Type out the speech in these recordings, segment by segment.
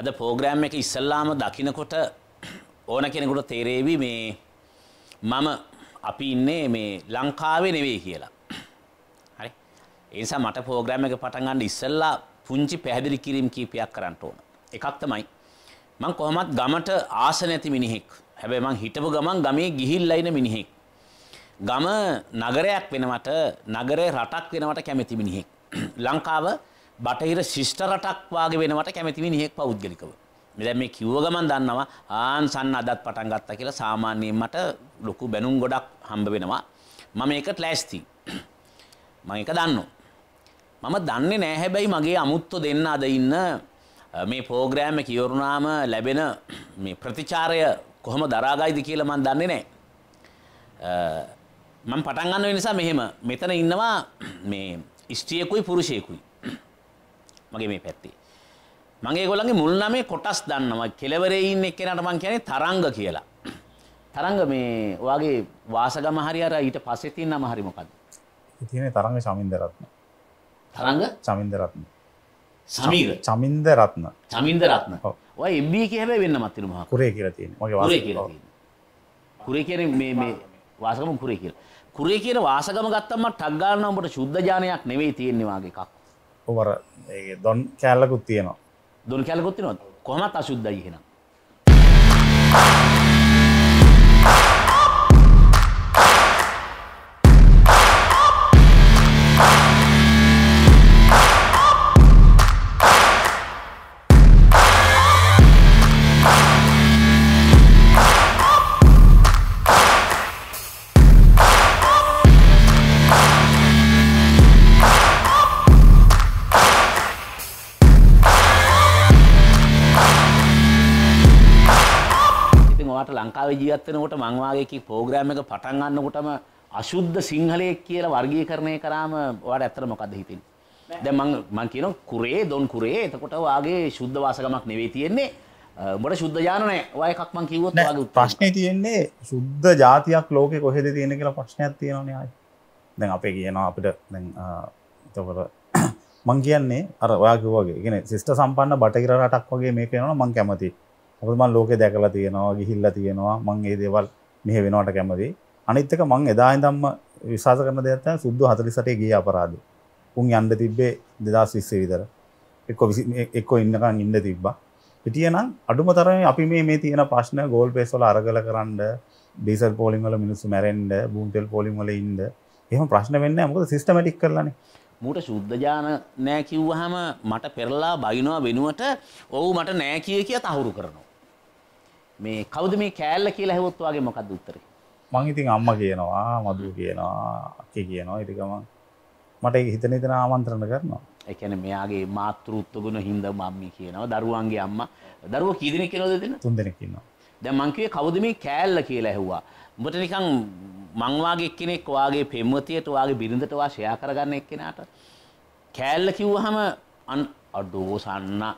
අද පෝග්‍රෑම් එක ඉස්සල්ලාම දකිනකොට ඕන කෙනෙකුට තේරේවි මේ මම අපි ඉන්නේ මේ ලංකාවේ නෙවේ කියලා. හරි. ඒසා මට පෝග්‍රෑම් එක පටන් ගන්න ඉස්සල්ලා පුංචි පැහැදිලි කිරීම් කීපයක් කරන්න ඕන. එකක් තමයි මං කොහොමත් ගමට ආස නැති මිනිහෙක්. හැබැයි මං හිටපු ගමන් ගමේ ගිහිල්ලා ඉන මිනිහෙක්. ගම නගරයක් වෙනවට නගරේ රටක් වෙනවට කැමති මිනිහෙක්. ලංකාව බටහිර ශිෂ්ට රටක් වාගේ වෙනවට කැමති මිනිහෙක් පෞද්ගලිකව. දැන් මේ කිව්ව ගමන් දන්නවා ආන් සන්න අදත් පටන් ගත්තා කියලා සාමාන්‍යයෙන් මට ලොකු බැනුම් ගොඩක් හම්බ වෙනවා. මම ඒකට ලෑස්ති. මම ඒක දන්නවා. මම දන්නේ නෑ හැබැයි මගේ අමුත්තු දෙන්න අද ඉන්න මේ ප්‍රෝග්‍රෑම් එක ඉවරුනාම ලැබෙන මේ ප්‍රතිචාරය කොහොම දරාගයිද කියලා මම දන්නේ නෑ. මම පටන් ගන්න නිසා මෙහෙම මෙතන ඉන්නවා මේ ස්ත්‍රියකුයි පුරුෂයෙකුයි. මගේ මේ පැත්තේ. මම ඒගොල්ලන්ගේ මුල් නමේ කොටස් දන්නවා. කෙලවරේ ඉන්න එක්කෙනාට මම කියන්නේ තරංග කියලා. තරංග මේ ඔයාගේ වාසගම හරි අර ඊට පස්සේ තියෙන නම හරි මොකද්ද? තියෙන්නේ තරංග සමින්දරත්න. තරංග සමින්දරත්න. සමීර චමින්දරත්න. චමින්දරත්න. ඔව්. ඔය MB කිය හැබැයි වෙන්න මත් වෙනවා. කුරේ කියලා තියෙන්නේ. මගේ වාසගම. කුරේ කියලා තියෙන්නේ. කුරේ කියන්නේ මේ මේ වාසගම කුරේ කියලා. කුරේ කියන වාසගම ගත්තම ටක් ගන්නවා උඹට සුද්ධ ඥානයක් නෙවෙයි තියෙන්නේ වාගේ එකක්. ඔවර දොන් කෑල්ලකුත් තියෙනවා දුන් කැලකුත් නොත් කොමත් අශුද්ධයි කියෙන ලංකාවේ ජීවත් වෙනකොට මං වාගේ කී ප්‍රෝග්‍රෑම් එක පටන් ගන්නකොටම අසුද්ධ සිංහලයේ කියලා වර්ගීකරණය කරාම ඔයාලට ඇත්තට මොකද්ද හිතෙන්නේ දැන් මං මං කියනවා කුරේ දොන් කුරේ එතකොට වාගේ සුද්ධ වාසකමක් නෙවෙයි තියෙන්නේ උඹට සුද්ධ ඥාන නැහැ ඔය එකක් මං කිව්වොත් වාගේ ප්‍රශ්නේ තියෙන්නේ සුද්ධ જાතියක් ලෝකේ කොහෙද තියෙන කියලා ප්‍රශ්නයක් තියෙනවනේ ආයි දැන් අපේ කියනවා අපිට දැන් එතකොට මං කියන්නේ අර ඔයා කිව්වා වගේ කියන්නේ ශිෂ්ට සම්පන්න බටහිර රටක් වගේ මේක වෙනවනම් මං කැමතියි මොකද මම ලෝකේ දැකලා තියෙනවා ගිහිල්ලා තියෙනවා මම මේ දේවල් මෙහෙ වෙනවට කැමතියි අනිත් එක මම එදා ඉඳන්ම විශ්වාස කරන දෙයක් තමයි සුද්ධ 48 ගිය අපරාධේ උන් යන්න තිබ්බේ 2020 විතර එක්ක එක්ක ඉන්නකන් ඉන්න තිබ්බා හිටියනම් අඩුම තරමේ අපි මේ මේ තියෙන ප්‍රශ්න ගෝල් පේස් වල අරගල කරන්න ඩීසල් පෝලිං වල මිනිස්සු මැරෙන්න බූම් තෙල් පෝලිං වල ඉන්න එහෙම ප්‍රශ්න වෙන්නේ නැහැ මොකද සිස්ටමැටික් කරලානේ මූට ශුද්ධජාන නෑ කිව්වහම මට පෙරලා බයිනවා වෙනුවට ඔව් මට නෑ කිය කිය තහවුරු කරනවා මේ කවුද මේ කෑල්ල කියලා හැවොත්වාගේ මොකක්ද උත්තරේ මං ඉතින් අම්ම කියනවා මදුව කියනවා අක්කේ කියනවා ඉතිකම මට හිතන හිතන ආමන්ත්‍රණ කරනවා එකන මෙයාගේ මාතෘත්වගුණ හින්ද මම්මි කියනවා දරුවන්ගේ අම්ම දරුව කීදෙන කෙනවද දෙන තුන් දෙනෙකින්නවා දැන් මං කිව්වේ කවුද මේ කෑල්ල කියලා ඇහුවා උඹට නිකන් මං වාගේ එක්කෙනෙක් වාගේ පෙම්වතියට වාගේ බිරිඳට වා ෂෙයා කරගන්න එක්කෙනාට කෑල්ල කිව්වහම අන් අඩෝ සන්නා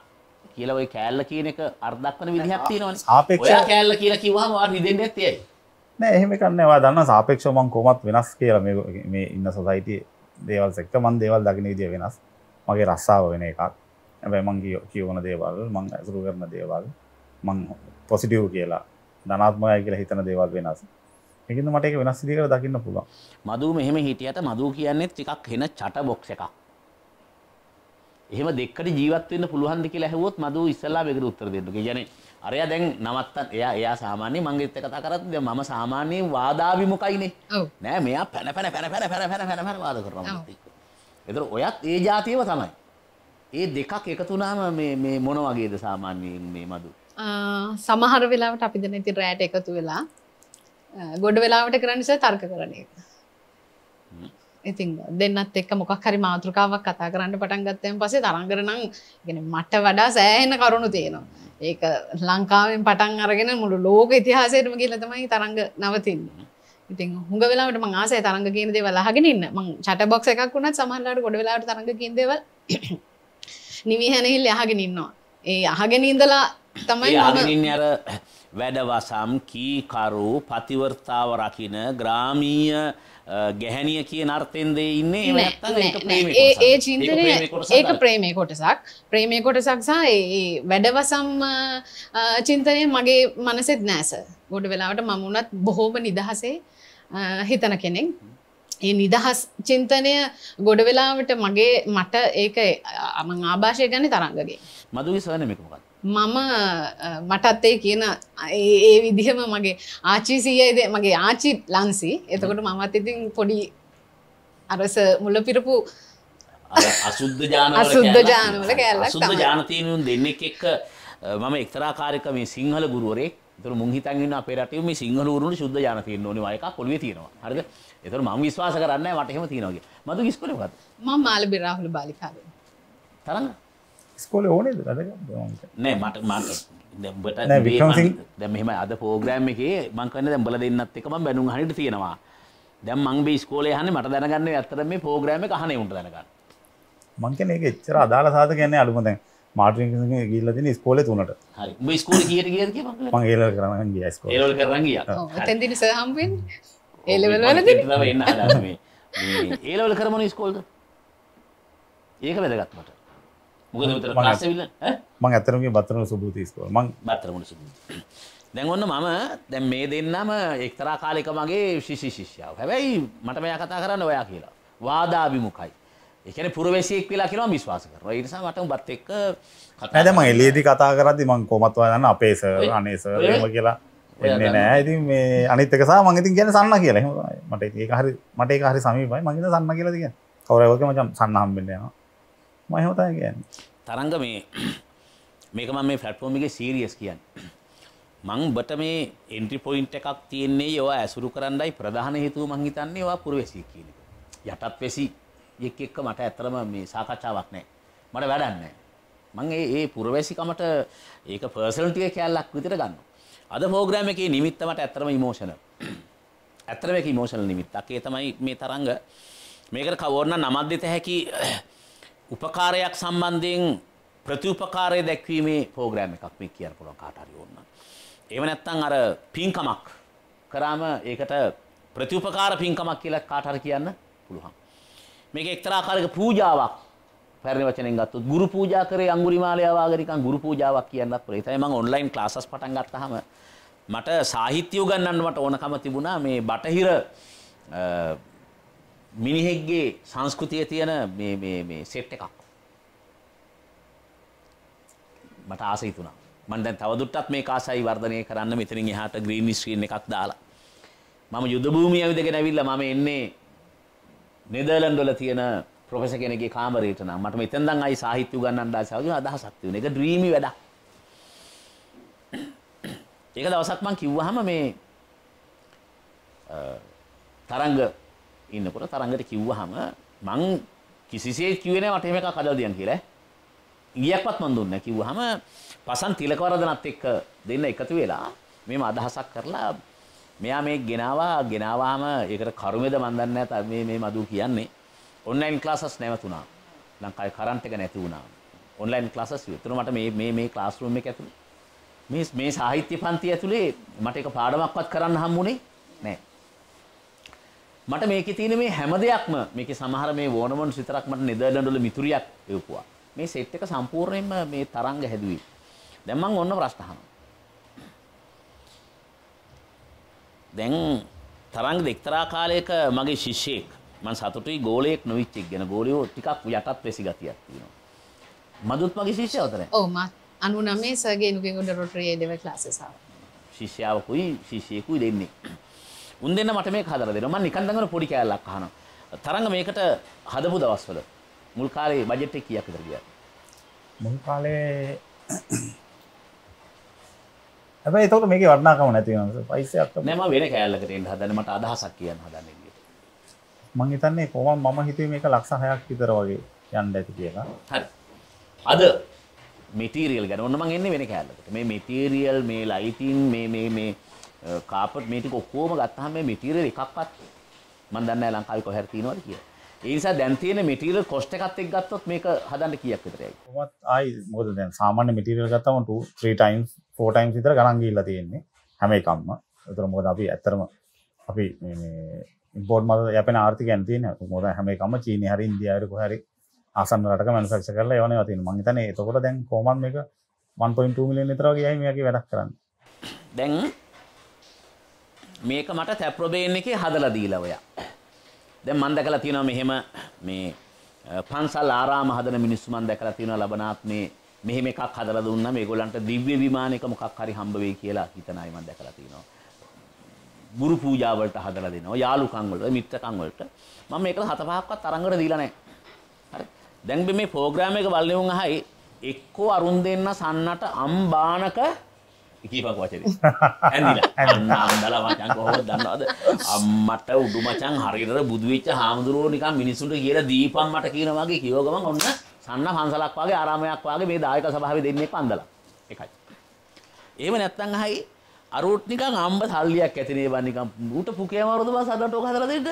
කියලා ඔය කෑල්ල කියන එක අර්දක්වන විදිහක් තියෙනවනේ. ඔයා කෑල්ල කියලා කිව්වම ඔයා රිදෙන්නේ නැත්තේ නෑ එහෙම කන්නේ ඔයා දන්නා සාපේක්ෂව මම කොහොමත් වෙනස් කියලා මේ මේ ඉන්න සොසයිටි දේවල් සෙක්ටර් මම දේවල් දකින්න විදිය වෙනස්. මගේ රස්සාව වෙන එකක්. හැබැයි මං කියවන දේවල් මං අසුරු කරන දේවල් මං පොසිටිව් කියලා ධනාත්මකයි කියලා හිතන දේවල් වෙනස්. ඒකින්ද මට ඒක වෙනස් විදිහකට දකින්න පුළුවන්. මදුව මෙහෙම හිටියට මදුව කියන්නේ ටිකක් වෙන චට බොක්ස් එකක්. එහෙම දෙකට ජීවත් වෙන්න පුළුවන්ද කියලා ඇහුවොත් මදු ඉස්සල්ලා මේකට උත්තර දෙන්න. ඒ කියන්නේ අරයා දැන් නවත්තන් එයා එයා සාමාන්‍ය මංගෙත් කතා කරත් දැන් මම සාමාන්‍යයෙන් වාදාභිමුඛයිනේ. නෑ මෙයා පැන පැන පැන පැන පැන පැන පැන පැන වාද කරනවා මම එක්ක. ඒතර ඔයත් ඒ જાතියම තමයි. ඒ දෙකක් එකතු වුණාම මේ මේ මොන වගේද සාමාන්‍යයෙන් මේ මදු? සමහර වෙලාවට අපි දැන් ඉතින් රැට එකතු වෙලා ගොඩ වෙලාවට කරන්නේ තර්ක කරන එක. ඉතින් දෙන්නත් එක්ක මොකක් හරි මාතෘකාවක් කතා කරන්න පටන් ගත්තයෙන් පස්සේ තරංගරනම් ගෙන මට වඩා සෑහෙන කරුණු තියෙනවා. ඒක ලංකාවෙන් පටන් අරගෙන මුළු ලෝක ඉතිහාසයටම කියලා තමයි තරංග නවතින්නේ. ඉතින් හුඟ වෙලාවට මං ආසයි තරංග කියන දේවල් අහගෙන ඉන්න. මං chat box එකක් වුණත් සමහරවිට ගොඩ වෙලාවට තරංග කියන දේවල් නිවිහැනහිල්ල අහගෙන ඉන්නවා. ඒ අහගෙන ඉඳලා තමයි අහගෙන ඉන්නේ අර වැඩවසම් කීකරු පතිවර්තාව රකින්න ග්‍රාමීය ගැහැනිය කිය නර්තෙන්දේ ඉන්නේ ඒ චින්තනය ඒක ප්‍රේමය කොටසක් ප්‍රේමය කොටසක් සහ ඒ වැඩවසම් චින්තනය මගේ මනසෙත් නෑස ගොඩ වෙලාවට මමුණත් බොහෝම නිදහසේ හිතන කෙනෙක් ඒ නිදහස් චින්තනය ගොඩ වෙලාවට මගේ මට ඒක අමං ආභාෂය ගැන තරංගගේ මදුගේ සවන මේකමකත් මම මටත්තේ කියන ඒ විදිහම මගේ ආචි සීයයිද මගේ ආචි ලන්සි එතකොට මමත් ඉතින් පොඩි අරස මුල්ල පිරපු අසුද්ධ ජාන අසුද්ධ ජානවල කෑල්ල සුද්ධ ජානතීනුන් දෙන්නෙක් එක්ක මම එක්තරාකාරක මේ සිංහල ගුරුවරේ තුර මුහිතන්න්න පෙරටම සිංහලුරුණු ශුද්ධ ජානතියන්න ඕනි අයක පොලි තියෙනවා හරද එතුර මං විශවාස කරන්න වටහෙම තියෙනවගේ මතු කිස්පලවත් මං මාල බෙරාහුල බාලිකාරය තරන්න ස්කෝල ඕනද නෑ මට මට දැමම අද පෝග්‍රෑම් එක මංකන්න දැම්බල දෙන්නත් එකම බැනු හනිට තියෙනවා දැම් මංගේ ස්කෝලේ හන මට දැනගන්න ඇතර මේ පෝග්‍රෑම හන උට දැනගන්න මංකන එක එච්චර අදාල සාත කියන්නේ අලුමද මාටි ගිල්ලතින ස්කෝල තුනට හරි ස්කෝල කියට කිය ඒල කරන්න ගිය ඒල් කරන්න ගිය තැදිනි සහම්ෙන් ඒලවල එන්න ඒලවල කරමන ස්කෝල්ද ඒක වැදගත්මට මං ඇතරම බතරන සුභතිස්කෝ මං බතරමට සු දැන්වන්න මම දැන් මේ දෙන්නම එක්තරා කාලෙක මගේ ශිෂි ශිෂ්‍යාව හැබැයි මට මෙයා කතා කරන්න ඔයා කියලා වාදාභිමුකයි එකන පුරවැසියෙක් වෙලා කියලා විශ්වාස කර නිසා මට බත් එක්ක හැදම එලේදි කතා කරදි මං කොමත්වදන්න අපේස අනේස ම කියලා එන්නේ නෑ ඇති මේ අනිත්තකසා මගතින් ගැන සන්න කියලා මට ඒ හරි මට ඒ හරි සමීපයි මගේ සන්න කියලා තිය කවරවක මචම් සන්නහම්බෙන්න්නවා මයහෝතය කියන්න තරංග මේ මේක මම මේ ෆලට්ෆෝමිගේ සීරියස් කියන්න මං බට මේ එන්ට්‍රි පොයින්ට එකක් තියන්නේ ඒවා ඇසුරු කරන්නයි ප්‍රධාන හේතුව මං හිතන්නේ ඒවා පුරවැසී කියන එක යටත් වෙසි එක් එක්ක මට ඇත්තරම මේ සාකච්ඡාවක් නැහැ මට වැඩක් නැහැ මං ඒ ඒ පුරවැසිකමට ඒක පර්සනල්ටිය කැලලක් විතර ගන්නවා අද ප්‍රෝග්‍රෑම් එකේ නිමිත්ත මට ඇත්තරම ඉමෝෂනල් ඇත්තරම ඒක ඉමෝෂනල් නිමිත්තක් ඒ තමයි මේ තරංග මේකට කවෝරණ නමක් දෙත හැකි උපකාරයක් සම්බන්ධයෙන් ප්‍රතිඋපකාරය දැක්වීමේ පෝග්‍රෑම් එකක් මේ කියන්න පුළුවන් කාට හරි ඕන. එහෙම නැත්නම් අර පින්කමක් කරාම ඒකට ප්‍රතිඋපකාර පින්කමක් කියලා කාට හරි කියන්න පුළුවන්. මේක එක්තරා ආකාරයක පූජාවක් පැරණි වචනෙන් ගත්තොත් ගුරු පූජා කරේ අඟුලිමාලයා වගේ නිකන් ගුරු පූජාවක් කියන්නත් පුළුවන්. ඒතයි මම ඔන්ලයින් ක්ලාසස් පටන් ගත්තාම මට සාහිත්‍ය උගන්වන්න මට ඕනකම තිබුණා මේ බටහිර මිනිහෙක්ගේ සංස්කෘතිය තියෙන මේ සෙට් එකක් මට ආසයි තුනා මන් දැන් තවදුරටත් මේ කාසයි වර්ධනය කරන්න මෙතනින් එහාට ග්‍රීන් ස්ක්‍රීන් එකක් දාලා මම යුද භූමිය ඇවිදගෙන ඇවිල්ලා මම එන්නේ නෙදර්ලන්ඩ් වල තියෙන ප්‍රොෆෙසර් කෙනෙක්ගේ කාමරයට නම් මට මෙතෙන් දැන් ආයි සාහිත්‍ය උගන්වන්න ආසාව කියන අදහසක් තිබුණා. ඒක ඩ්‍රීමි වැඩක්. ඒක දවසක් මම කිව්වහම මේ තරංග ඉන්නකොට තරංගට කිව්වහම මං කිසිසේ කිව්වේ නෑ මට එහෙම එකක් හදලා දෙන්න කියලා. ගියක්වත් මන් දුන්නේ නෑ කිව්වහම පසන් තිලකවරදනත් එක්ක දෙන්න එකතු වෙලා මේම අදහසක් කරලා මෙයා මේ ගෙනාවා ගෙනාවාම ඒකට කරුමේද මන් දන්නේ නෑ මේ මේ මදු කියන්නේ. ඔන්ලයින් ක්ලාසස් නැවතුණා. ලංකාවේ කරන්ට් එක නැති වුණා. ඔන්ලයින් ක්ලාසස් විතර මට මේ මේ මේ ක්ලාස් රූම් එක ඇතුලේ මේ මේ සාහිත්‍ය පන්ති ඇතුලේ මට එක පාඩමක්වත් කරන්න හම්බුනේ නෑ. මට මේකේ තියෙන මේ හැම දෙයක්ම මේකේ සමහර මේ වෝනමන්ස් විතරක් මට නෙදර්ලන්ඩ් වල මිතුරියක් එවපුවා. මේ සෙට් එක සම්පූර්ණයෙන්ම මේ තරංග හැදුවේ. දැන් මම ඔන්න ප්‍රශ්න අහනවා. දැන් තරංග දෙක්තරා කාලයක මගේ ශිෂ්‍යෙක් මම සතුටුයි ගෝලයක් නොවිච්චෙක් ගැන ගෝලියෝ ටිකක් යටත් වෙසි ගතියක් තියෙනවා. මදුත් මගේ ශිෂ්‍යවතර. ඔව් මත් 99 සර්ගේ නුගෙන් උඩ රොටරියේ දෙව ක්ලාසස් ආවා. ශිෂ්‍යාවකුයි ශිෂ්‍යයෙකුයි දෙන්නේ. උන් දෙන්න මට මේක හදලා දෙනවා. මම නිකන් දඟන පොඩි කෑල්ලක් අහනවා. තරංග මේකට හදපු දවස්වල මුල් කාලේ බජට් එක කීයක් විතර ගියාද? මුල් කාලේ හැබැයි ඒතකොට මේකේ වටිනාකම නැති වෙනවා. පයිසයක් නෑ මම වෙන කෑල්ලකට එන්න හදන්නේ මට අදහසක් කියන්න හදන්නේ විදියට. මම හිතන්නේ කොහොම මම හිතුවේ මේක ලක්ෂ 6ක් විතර වගේ යන්න ඇති කියලා. හරි. අද මෙටීරියල් ගැන ඔන්න මම එන්නේ වෙන කෑල්ලකට. මේ මෙටීරියල් මේ ලයිටින් මේ මේ මේ කාපට් uh, මේ ටික ඔක්කොම ගත්තහම මේ මෙටීරියල් එකක්වත් මම දන්නේ නැහැ ලංකාවේ කොහෙද තියෙනවද කියලා. ඒ නිසා දැන් තියෙන මෙටීරියල් කොස්ට් එකත් එක්ක ගත්තොත් මේක හදන්න කීයක් විතර යයි? කොහොමත් ආයි මොකද දැන් සාමාන්‍ය මෙටීරියල් ගත්තම 2 3 times 4 times විතර ගණන් ගිහිල්ලා තියෙන්නේ හැම එකක්ම. ඒතර මොකද අපි ඇත්තටම අපි මේ ඉම්පෝර්ට් මත යැපෙන ආර්ථිකයන් තියෙන. මොකද හැම එකක්ම චීනේ හරි ඉන්දියාවේ කොහේ හරි ආසන්න රටක මැනුෆැක්චර් කරලා ඒවනේ තියෙනවා. මම හිතන්නේ එතකොට දැන් කොහොමද මේක 1.2 මිලියන් විතර වගේ යයි මේකේ වැඩක් කරන්නේ. දැන් මේක මට තැප්‍රොබේන් එකේ හදලා දීලා ඔයා. දැන් මම දැකලා තියෙනවා මෙහෙම මේ පන්සල් ආරාම හදන මිනිස්සු මම දැකලා තියෙනවා ලබනාත්මේ මෙහෙම එකක් හදලා දුන්නා මේගොල්ලන්ට දිව්‍ය විමානයක මොකක් හරි හම්බ වෙයි කියලා හිතන අය මම දැකලා තියෙනවා. ගුරු පූජා වලට හදලා දෙනවා යාළුකම් වලට මිත්‍රකම් වලට මම මේකල හත පහක්වත් තරංගට දීලා නැහැ. හරි. දැන් මේ ප්‍රෝග්‍රෑම් එක බලන්නේ උන් අහයි එක්කෝ අරුන් දෙන්න සන්නට අම්බානක කියවක් වචන ඇ අන්දල මචන් කොහොත් දන්නවාද අම්මට උඩු මචන් හරිට බුදුවිච්ච හාමුදුරුව නිකම් මිනිසුන්ට කියල දීපන් මට කියනවාගේ කියෝගම ඔන්න සන්න හන්සලක් වගේ ආරාමයක් වගේ මේ දායක සභාව දෙන්නේ පන්දල එකයි. ඒම නැත්තන් හයි අරුට්නිකං අම්බ සල්ලියක් ඇතිනේ බන්නිකම් ඌට පුකේමවරුදු සදටෝක හදර දෙට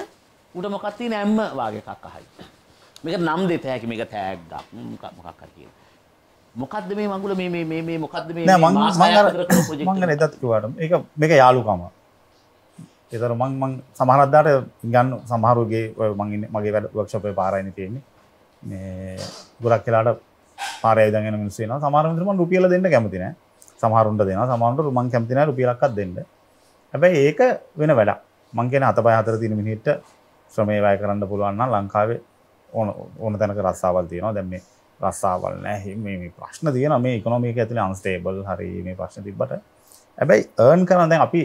උට මොකත්ති නැම්ම වාගේ කක් අහයි. මේක නම් දෙත හැකි මේක තෑග්ගක් මොකක් කර කියන. මොකක්ද මේ මංගුල මේ මේ මොකක්ද මේ මංගන එදත්කිවට එක මේක යාලුකම එතර මං මං සමහරත්දාට ගන්න සමහරුගේ ඔය මංගන්න මගේ වැඩ වක්ෂපය පාරයින තියෙන්නේ ගොරක් කියලාට පාරයදගෙන මිසේන සමාරමතරම රුපියල දෙන්න කැමතින සමහරුන්ට දෙෙන සමාන්ට රුමන් කැමතින රුපියලක් දෙන්න හැබැයි ඒක වෙන වැඩ මංගෙන අතපයි අතර තින මිනිට ශ්‍රමේවය කරන්න පුළුවන්න ලංකාවේ ඕන ඕන තැනක රස්සාවල් තියෙනවා දැම්න්නේ රස්සාවල් නෑ මේ ප්‍රශ්න තියෙන මේ ඉකොනොමික ඇතිල අන්ස්ටේබල් හරි මේ ප්‍රශ්න තිබට ඇබැයි ඒර්න් කරන දැන් අපි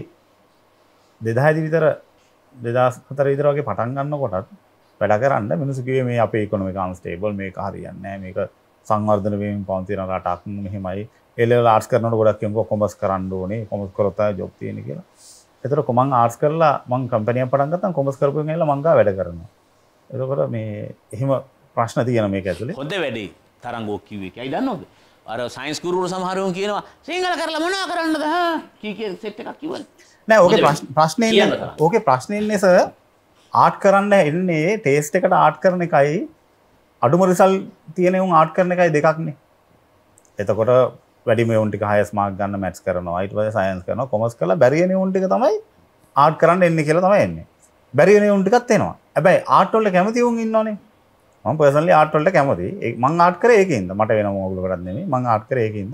දෙදාහදි විතර දෙදස් හතර විතරගේ පටන් ගන්න කොටත් වැඩ කරන්න මිනිසුකේ මේ අප ඉකොනොමික අන්ස්ටේබල් මේ හරියන්න මේක සංවර්ධනවීම පන්තින රටක් මෙහෙමයි එල ආර්ස් කරනට ගොඩක් යමක කොමස් කරන්න ඕනේ කොමස් කොරතා ජොබ්තියන කියලා එතර කොමන් ආර්ස් කරලා මං කම්පනිය පටන්ගතන් කොමස් කරපු ල මංගා වැඩ කරනවා එතකොට මේ එහෙම ප්‍රශ්න තියෙන මේ ඇතුලේ හොඳ වැඩේ තරංගෝ කිව්වේ කියලා. ඇයි දන්නවද? අර සයින්ස් ගුරුවරු සමහරවෝ කියනවා සිංහල කරලා මොනවා කරන්නද හා කී කියන සෙට් එකක් කිව්වද? නෑ ඕකේ ප්‍රශ්නේ ඉන්නේ. ඕකේ ප්‍රශ්නේ ඉන්නේ සර් ආට් කරන්න එන්නේ ටේස්ට් එකට ආට් කරන එකයි අඩුම රිසල් තියෙන උන් ආට් කරන එකයි දෙකක්නේ. එතකොට වැඩිම උන්ටික හයස් මාක් ගන්න මැට් කරනවා අයිට පස සයන්ස් කරන කොමස් කලා බැරිියන උන්ටික තමයි ආට් කරන්න එන්න කියලා තමයි එන්නේ බැරිියන උන්ටිකත් එෙනවා ඇබයි ආටොල්ල කැමති උන් ඉන්නවානේ ම පසල ආටවලට කැමති මං ආටකර ඒකන්ද මට වෙන මෝගල කරන්නේ මං ආටකර ඒකන්ද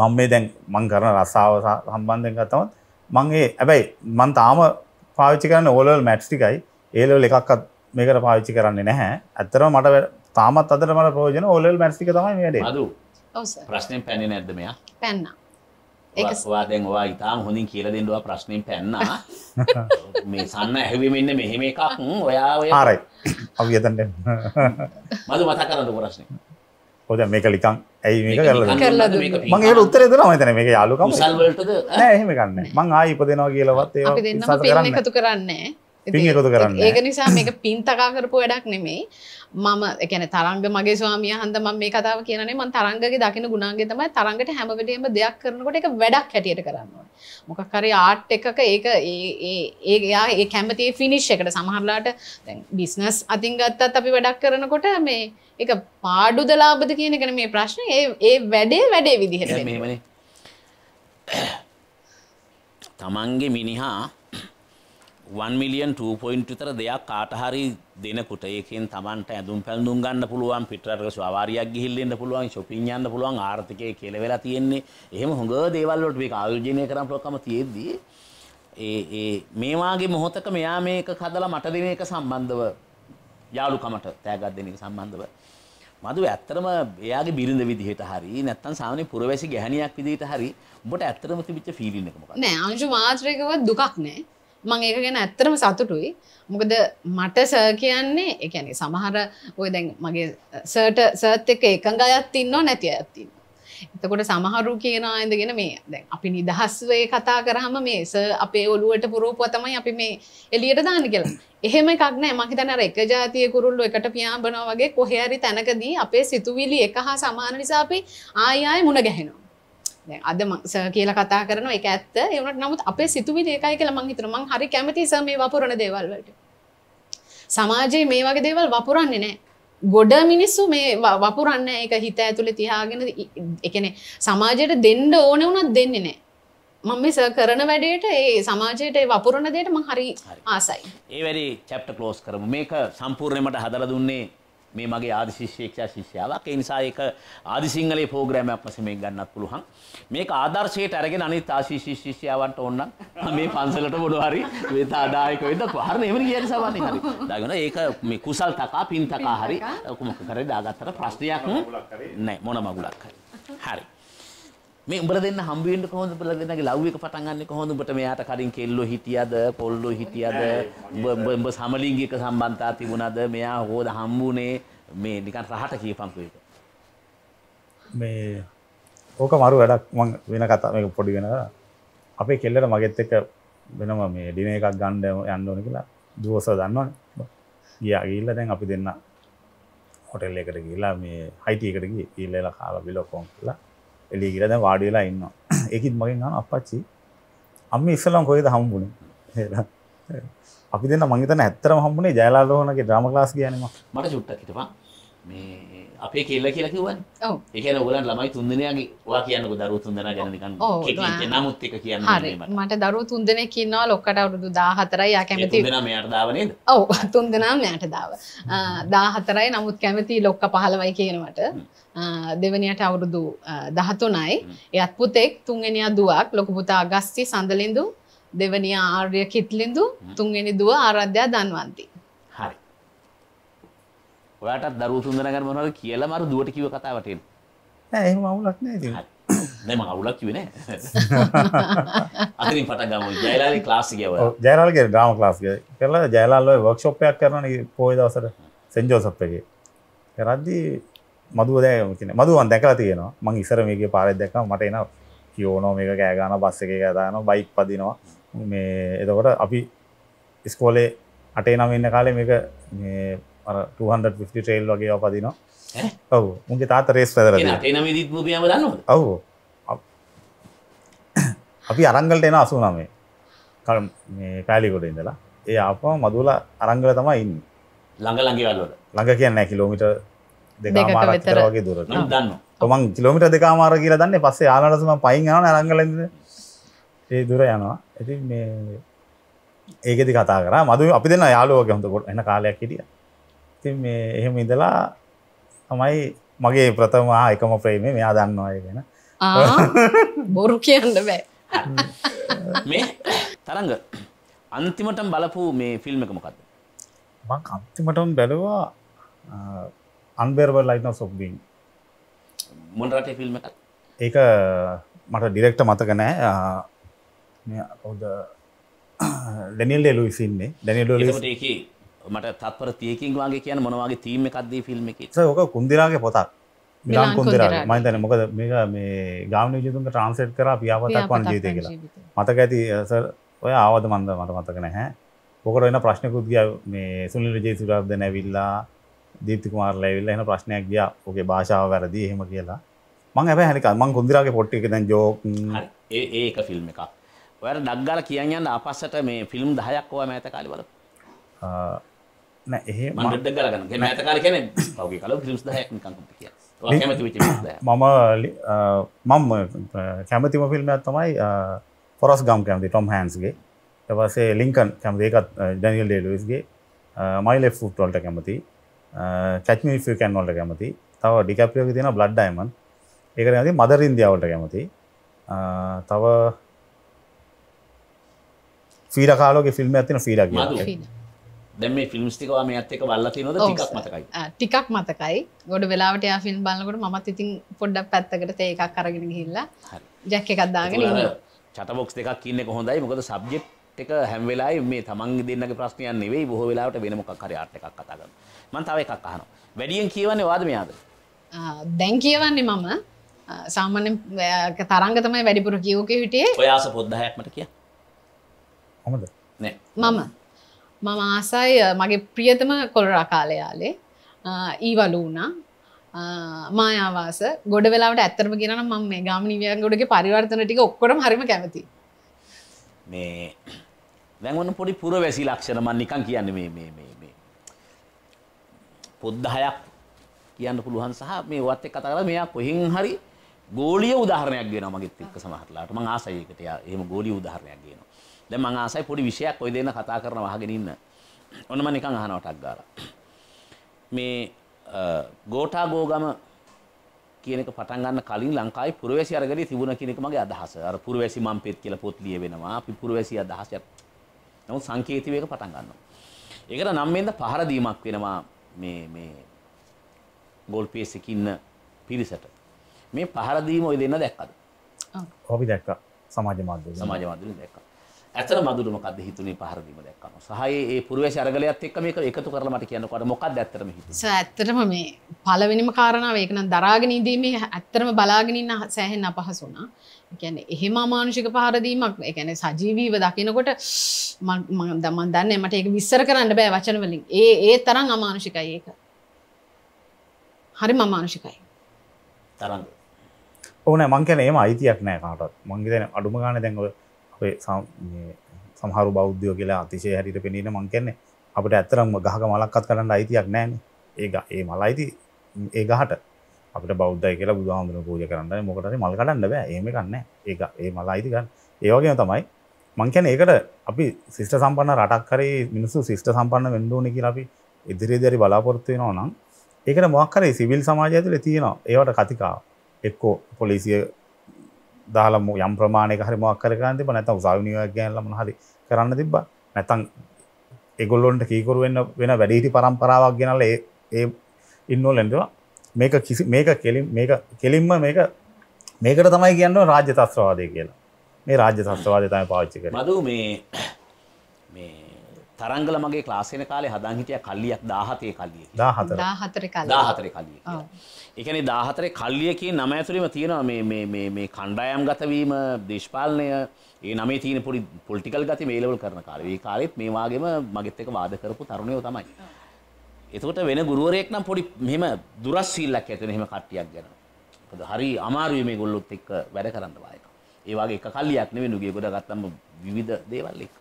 මං මේ දැන් මං කරන රස්සාාව සම්බන්ධයෙන් කතමත් මංගේ ඇබැයි මන් තාම පාවිච්චි කරන්න ඕලල් මැට්ස්ටිකයි ඒලෝ එකක්ත් මේකට පාවිච්චි කරන්නේ නැහැ ඇත්තර මට තාමත් අදර මට පෝජන ඕලල් මැට්ටික තමයි වැඩේ ප්‍රශ්නය පැණි නැද්දමයා පැන්නා ඒවා දැන් වා ඉතාම හොඳින් කියල දෙන්නවා ප්‍රශ්නය පැන්නා මේ සන්න ඇහවිමන්න මෙහෙම එකක් ඔයා ඔය ආරයි අවියතට මද මත කරන්න ප්‍රශ්නය හොද මේක ලිකන් ඇයි මේක කරල මගේ උත්තර දන මතන මේක යාලුක සල්වලටද හම කන්න මං ආයි ඉපදෙනවා කියලවත් ඒ කරන්න එකතු කරන්නේ එකතු කරන්න ඒක නිසා මේක පින්තකා කරපු වැඩක් නෙමෙයි මම එකන තරංග මගේ ස්වාමිය හන්ද ම මේ කතාව කියනේ මන් තරංගගේ දකින ගුණන්ගේ තමයි තරංගට හැමවිටීම දෙයක් කරනකොට එක වැඩක් හැටියට කරන්න මොකක්කරි ආට් එකක ඒක ඒයා ඒ කැමතිේ ෆිනිශ් එකට සමහරලාට බිස්නස් අතින් ගත්තත් අපි වැඩක් කරනකොට මේ එක පාඩු දලාබද කියන කන මේ ප්‍රශ්න ඒ වැඩේ වැඩේ විදිහට තමන්ගේ මිනිහා වන් මිලියන් 2.2 විතර දෙයක් කාට හරි දෙනකොට ඒකෙන් Tamanට ඇඳුම් පැළඳුම් ගන්න පුළුවන් පිටරටක සවාරියක් ගිහිල්ලා ඉන්න පුළුවන් shopping යන්න පුළුවන් ආර්ථිකය කියලා වෙලා තියෙන්නේ එහෙම හොඟ දේවල් වලට මේක ආයෝජනය කරන්න පුළුවන්කම තියෙද්දී ඒ ඒ මේ වාගේ මොහොතක මෙයා මේක හදලා මට දෙන එක සම්බන්ධව යාළුකමට තෑගක් දෙන එක සම්බන්ධව මදුව ඇත්තරම එයාගේ බිරිඳ විදිහට හරි නැත්තම් සාමාන්‍ය පුරවැසි ගැහණියක් විදිහට හරි උඹට ඇත්තරම තිබිච්ච ෆීලින් එක මොකක්ද නෑ අංශු මාත්‍රයකවත් දුකක් නෑ මං ඒක ගැන ඇත්තරම සතුටුයි මොකද මට සර් කියන්නේ එකැනෙ සමහර ඔය දැන් මගේ සර්ට සර්ත් එක එකඟ අයත් ඉන්නවා නැති අයත්තින්න එතකොට සමහරු කියන අයදගෙන මේ දැන් අපි නිදහස්වේ කතා කරහම මේ ස අපේ ඔලුවට පුරෝපුව තමයි අපි මේ එලියට දාන්න කියලා එහෙම එකක්නෑ මහිතන එක ජාතිය කුරුල්ලු එකට පියාඹනවා වගේ කොහරි තැනකදී අපේ සිතුවිලි එක හා සමාන නිසා අපි ආයආය මුණ ගැහෙනවා අද ස කියල කතා කරන එක ඇත්ත එවනට නමුත් අපේ සිතුවිලි ඒකයි කියලා මං හිතනවා මං හරි කැමති සර් මේ වපුරන දේවල් වලට සමාජයේ මේ වගේ දේවල් වපුරන්නේ නැහැ ගොඩ මිනිස්සු මේ වපුරන්න එක හිත ඇතුළේ තියාගෙන එකනේ සමාජයට දෙන්න ඕන වුණත් දෙන්නේ නෑ මම මේ සර් කරන වැඩේට ඒ සමාජයට ඒ වපුරන දෙයට මම හරි ආසයි ඒ වැඩි චැප්ටර් ක්ලෝස් කරමු මේක සම්පූර්ණයෙන්ම හදලා දුන්නේ මේ මගේ ආදි ශිෂ්‍යේක්ෂා ශිෂ්‍යාවක් ඒ නිසා ඒක ආදි සිංහලේ ප්‍රෝග්‍රෑමයක් වශයෙන් මේක ගන්නත් පුළුවන් මේක ආදර්ශයට අරගෙන අනිත් ආශිෂ්‍ය ශිෂ්‍යාවන්ට ඕනනම් මේ පන්සලට මොනවා හරි වේතාදායක වෙද්ද වහරන එහෙම කියන්නේ සාමාන්‍යයෙන් හරි දාගෙන ඒක මේ කුසල් තකා පින් තකා හරි කොහොම කරේ දාගත්තට ප්‍රශ්නයක් නෑ මොන මගුලක් හරි හරි මේ උඹලා දෙන්න හම්බ වෙන්න කොහොමද උඹලා දෙන්නගේ ලව් එක පටන් ගන්න කොහොමද උඹට මෙයාට කලින් කෙල්ලෝ හිටියද කොල්ලෝ හිටියද උඹ උඹ සමලිංගික සම්බන්ධතා තිබුණාද මෙයා හොද හම්බුනේ මේ නිකන් රහට කියපන්කෝ ඒක මේ ඕක මරු වැඩක් මං වෙන කතා මේක පොඩි වෙනවා අපේ කෙල්ලට මගෙත් එක්ක වෙනම මේ ඩින එකක් ගන්න යන්න ඕන කියලා දුවස දන්නවනේ ගියා ගිහිල්ලා දැන් අපි දෙන්න හොටෙල් එකට ගිහිල්ලා මේ හයිටි එකට ගිහිල්ලා කාලා බිලෝ කොම් කළා එලි ගිලද වාඩිවෙලා ඉන්න ඒකත් මගින් ගන්න අපච්චි අම්ම ඉස්සලම් කොයිද හම්බුණ අපි දෙන්න මගේතන ඇත්තරම හම්බුණේ ජයලාලෝනගේ ්‍රම ලාස් කියනීම මට චුට්ටකිටවා මේ අපේ කෙල්ල කියලා කිව්වනේ. ඔව්. ඒ කියන්නේ ඔයගලන් ළමයි තුන්දෙනාගේ ඔයා කියන්නකෝ දරුවෝ තුන්දෙනා ගැන නිකන් කෙටියෙන් නමුත් එක කියන්න ඕනේ මට. මට දරුවෝ තුන්දෙනෙක් ඉන්නවා ලොක්කට අවුරුදු 14යි. යා කැමති. තුන්දෙනා මෙයාට දාව නේද? ඔව්. තුන්දෙනා මෙයාට දාව. 14යි නමුත් කැමති ලොක්ක 15යි කියන මට. දෙවනියට අවුරුදු 13යි. එයත් පුතෙක් තුන්වෙනියා දුවක් ලොකු පුතා අගස්ති සඳලින්දු දෙවනියා ආර්ය කිත්ලින්දු තුන්වෙනි දුව ආරාධ්‍යා දන්වන්ති. ඔයාටත් දරු සුන්දරගන්න මොනවද කියලා මර දුවට කිව කතාවට එන්න නෑ එහෙම අවුලක් නෑ ඉතින් නෑ මම අවුලක් කිව්වේ නෑ අතරින් පටන් ගමු ජයලාල් ක්ලාස් එක යවලා ජයලාල් ගේ ඩ්‍රාමා ක්ලාස් එක කරලා ජයලාල් ඔය වර්ක්ෂොප් එකක් කරනවනේ පොයේ දවසට සෙන්ට් ජෝසප් එකේ කරද්දී මදුව දැ තින මදුවන් දැකලා තියෙනවා මං ඉසර මේක පාරත් දැක මට එන කියෝනෝ මේක කෑගාන බස්ස එක ගදාන බයික් පදිනවා මේ එතකොට අපි ඉස්කෝලේ අටේ නමඉන්න කාලේ මේක 250 ට්‍රේල් වගේ පදිනවා ඔව උන්ගේ තාත රේස් පැදර දන්න ඔව අපි අරංගලට එන අසු නමේ කර පැලිකොට ඉඳලා ඒ අප මදුල අරංගල තමයි ඉන්න ළඟ ලඟවල්ලට ළඟ කියන්න කිලෝමිට දෙකාමාරගේ දුර දන්න තමන් කිලෝමිට දෙකාමාර කියල දන්න පස්සේ ආනරසම පයින් යන අරංගලද ඒ දුර යනවා ඇති මේ ඒකෙති කතා කර මදු අපි දෙන්න යාලෝක හොඳකොට එන කාලයක් හිටිය ති මේ එහෙම ඉඳලා තමයි මගේ ප්‍රථම එකම ප්‍රේමේ මෙයා දන්නවාය ගෙන බොරු කියන්න බෑ මේ තරග අන්තිමටම බලපු මේ ෆිල්ම් එක මොකක්ද මං අන්තිමටම බැලවා අන්බෙර්වර් ලයින සොබ්බින් මොන්රටේ ෆිල්ම් එක ඒක මට ඩිරෙක්ට මතක නෑ කවද ඩැනිල් ලුවිසින්නේ ඩැනිල් ලුවිස් මට තත්පර තියකින් වගේ කියන මොනවාගේ තීම එකක්දී ෆිල්ම් එක ඕක කුන්දිරාගේ පොතක් මිලාන් කොන්දර මයිතන මොකද මේක මේ ගාමන ජතුන්ට ට්‍රන්සෙට් කර පියාපතක් වන ජීතය කියලා මතක ඇති ඔය ආවද මන්ද මට මතක නැහැ පොකට එන්න ප්‍රශ්නකුත් ගිය මේ සුනිල් ජේසිරක්ද නැවිල්ලා දීපතිකුමාර ලැවිල්ල එන ප්‍රශ්නයක් ගිය ඕකේ භාෂාව වැරදි එහෙම කියලා මං ඇබ හැනික මං කොන්දිරගේ පොට්ටි එක දැන් ජෝක් ඒක ෆිල්ම් එකක් ඔයට ඩක්ගල කියන්න අපස්සට මේ ෆිල්ම් දහයක් ඕවා මඇත කාලිවල ඒ මට ගලගන්න නැත කාල කැන පවගේ කල ිස් දහය මම මම කැමතිම ෆිල්ම් තමයි පොරස් ගම් කැමති ටොම් හන්ස්ගේ එවසේ ලින්කන් කැමති එකත් ඩැනිල් ඩේලුවස්ගේ මයිල ෆුට්ටොල්ට කැමති කැච්මිිය කැන්වොල්ට කැමති තව ඩිකපියෝක තින බ්ලඩ් ඩයිමන් ඒක ඇති මදර ඉන්දියාවට කැමති තව ෆීර කාලෝගේ ෆිල්ම් ඇතින ෆීරගේ දැම ෆිල්ම්ස් තිකවා මේ ඇත්තක බල්ලා තිනොද ටිකක් මතකයි ටිකක් මතකයි ගොඩ වෙලාට යාෆිල් බලකට මත් ඉතින් පොඩ්ඩක් පැත්තකට ඒකක් කරගෙන හිල්ලා ජැක්ක එකක්දාගෙන චටබොක්ස් දෙකක් කියන්න කොහොඳයි මොකද සබ්ජෙක්් එක හැම්වෙලායි මේ තමන් දෙන්නගේ ප්‍රශ්නයන් නෙවෙයි බොහෝ වෙලාට වෙනමොක් කරයාට එකක් කතාගන්න මන් තාව එකක් අහන වැඩියෙන් කියවන්නේ වාදමයාද දැන් කියවන්නේ මම සාමාන්‍ය තරංග තමයි වැඩිපුර කියෝක හිටේ ඔයාස පොද්ධහයක්මට කිය හොමද නෑ මම මම ආසයි මගේ ප්‍රියතම කොළරා කාලයාලේ ඊවලූනා මායවාස ගොඩ වෙලාට ඇත්තරම කියෙන ම මේ ගාම නිවියන් ගොඩගේ පරිවර්තන ටික ඔක්කොම හරිම කැමති මේ දැන්වන පොඩි පුර වැසි ලක්ෂණ මන් නිකන් කියන්න මේ පොද්ධහයක් කියන්න පුළුවන් සහ මේ වත් එක් කතා කර මෙයා කොහෙන් හරි ගෝලිය උදාහරණයක් ගෙන මගෙත් එක්ක සමහරලාට මං ආසයකට එයා එහෙම ගෝලිය උදාහරණයක් ගෙනවා දැන් මං ආසයි පොඩි විෂයක් ඔය දෙන්න කතා කරන වහගෙන ඉන්න. ඔන්න මම නිකන් අහනවටක් ගාලා. මේ ගෝඨා ගෝගම කියන එක පටන් ගන්න කලින් ලංකාවේ පුරවැසි අරගලේ තිබුණා කියන එක මගේ අදහස. අර පුරවැසි මම්පෙත් කියලා පොත් ලියවෙනවා. අපි පුරවැසි අදහසක්. නමුත් සංකේතීව එක පටන් ගන්නවා. ඒකට නම් වෙනද පහර දීමක් වෙනවා මේ මේ ගෝල්පියස් එකේ ඉන්න පිරිසට. මේ පහර දීම ඔය දෙන්න දැක්කද? ඔව්. අපි දැක්කා. සමාජ මාධ්‍යවල. සමාජ මාධ්‍යවල දැක්කා. ඇතර මදුරු මොකක්ද හිතුනේ පහර දීම දැක්කම සහ ඒ පුරවැසි අරගලයත් එක්ක මේක එකතු කරලා මට කියන්නකොට මොකක්ද ඇත්තටම හිතුනේ සර් ඇත්තටම මේ පළවෙනිම කාරණාව ඒක නම් දරාගෙන ඉඳීමේ ඇත්තටම බලාගෙන ඉන්න සෑහෙන අපහසු වුණා ගැන එහෙම මානුෂික පහරදීමක් එකැන සජීවීව දකිනකොට දමන් දන්න මට එක විස්සර කරන්න බෑ වචනවලින් ඒ ඒ තරම් අමානුෂිකයි ඒක හරි මමානුෂිකයි තරග ඕන මංකැන ඒම අයිතියක් නෑ කාටත් මංගේ දැන අඩුම ගාන දැන්ව ඔය සහරු බෞද්ධයෝ කියලා අතිශය හැරිට පෙනීන මංකන්නේ අපට ඇත්තරම් ගහක මලක්කත් කරන්න අයිතියක් නෑන ඒ ඒ මලයිති ඒ ගහට අපට බෞද්ධය කියලා බුදුහාමුදුර පූජ කරන්න මොකට මල් කඩන්න බෑ ඒම කන්න ඒ ඒ මලායිති ගන්න ඒවගේ තමයි මංකැන ඒකට අපි සිිෂ්ට සම්පන්න රටක් කරේ මිනිස්සු සිිෂ්ට සම්පන්න වෙන්ඩෝනි කිය අපි ඉදිරිදරි බලාපොරත්තුවෙනවා නම් ඒකට මොක්කරේ සිවිල් සමාජ ඇතුල තියෙනවා ඒවට කතිකා එක්කෝ පොලිසිය දාලම යම් ප්‍රමාණයක හරි මොකක් කරලා කරන්න තිබ්බා නැත්නම් උසාවි නියෝගයක් ගෑනලා මොන හරි කරන්න තිබ්බා නැත්නම් ඒගොල්ලොන්ට කීකරු වෙන්න වෙන වැඩිහිටි පරම්පරාවක් ගෙනල්ලා ඒ ඒ ඉන්නෝලෙන් දේවා මේක කිසි මේක කෙලින් මේක කෙලින්ම මේක මේකට තමයි කියන්නේ රාජ්‍ය තත්ත්වවාදය කියලා. මේ රාජ්‍ය තත්ත්වවාදය තමයි පාවිච්චි කරන්නේ. මදු මේ මේ තරංගල මගේ ක්ලාසන කාලේ හදන් හිටිය කල්ලියක් දාහතය කල්ලිය දාහතර කල්ලිය එකන දාහතර කල්ලියකි නම ඇතුරීම තියෙන මේ කණ්ඩායම් ගතවීම දේශපාලනය ඒ නමේ තියන පොඩි පොල්ටිකල් ගති මේලවල් කරන කාලේ කාලෙත් මේවාගේම මගෙත් එක වාද කරපු තරුණයෝ තමයි එතකොට වෙන ගුරුවරයෙක් නම් පොඩි මෙම දුරස්සීල්ලක් ඇතන හෙම කට්ටියක් ගැන හරි අමාරුවේ මේ ගොල්ලොත් එක් වැඩ කරන්නවායක ඒවාගේ එක කල්ලියක් නෙවෙනුගේ ගොඩ ගත්තම විධ දේවල්ලෙක්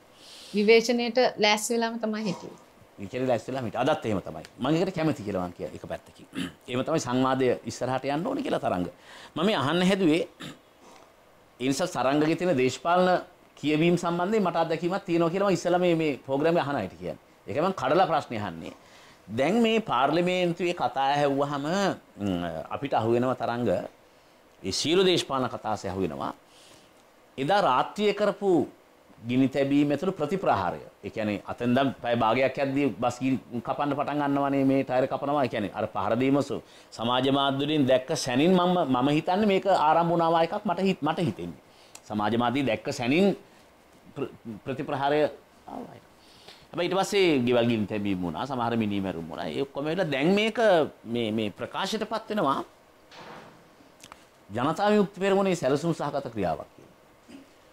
විවේචනයට ලෑස් වෙලාම තමයි හිටියේ. විචර ලැස්සලා මිට අදත් එහෙම තමයි මම ඒකට කැමති කියලා මං කියන එක පැත්තකින් එහෙම තමයි සංවාදය ඉස්සරහට යන්න ඕනේ කියලා තරංග මම මේ අහන්න හැදුවේ ඒ නිසා තරංගගේ තියෙන දේශපාලන කියවීම සම්බන්ධයෙන් මට අත්දැකීමක් තියෙනවා කියලා මම ඉස්සලා මේ මේ ප්‍රෝග්‍රෑම් එක අහන අයට කියන්නේ ඒක මම කඩලා ප්‍රශ්නේ අහන්නේ දැන් මේ පාර්ලිමේන්තුවේ කතා ඇහුවාම අපිට අහුවෙනව තරංග ඒ සියලු දේශපාලන කතාස් ඇහුවෙනවා එදා රාත්‍රියේ කරපු ගිනි තැබීම ඇතුළු ප්‍රතිප්‍රහාරය. ඒ කියන්නේ අතෙන් දැන් පැය භාගයක් යද්දී බස් කපන්න පටන් ගන්නවනේ මේ ටයර් කපනවා. ඒ කියන්නේ අර පහර දීම සමාජ මාධ්‍යවලින් දැක්ක සැනින් මම මම හිතන්නේ මේක ආරම්භ වුණා එකක් මට මට හිතෙන්නේ. සමාජ මාධ්‍යයේ දැක්ක සැනින් ප්‍රතිප්‍රහාරය ආවා. හැබැයි ඊට පස්සේ ගෙවල් ගිනි තැබීම වුණා. සමහර මිනී මැරුම් වුණා. ඒ ඔක්කොම වෙලා දැන් මේක මේ මේ ප්‍රකාශයටපත් වෙනවා ජනතා විමුක්ති පෙරමුණේ සැලසුම් සහගත ක්‍රියාවක්.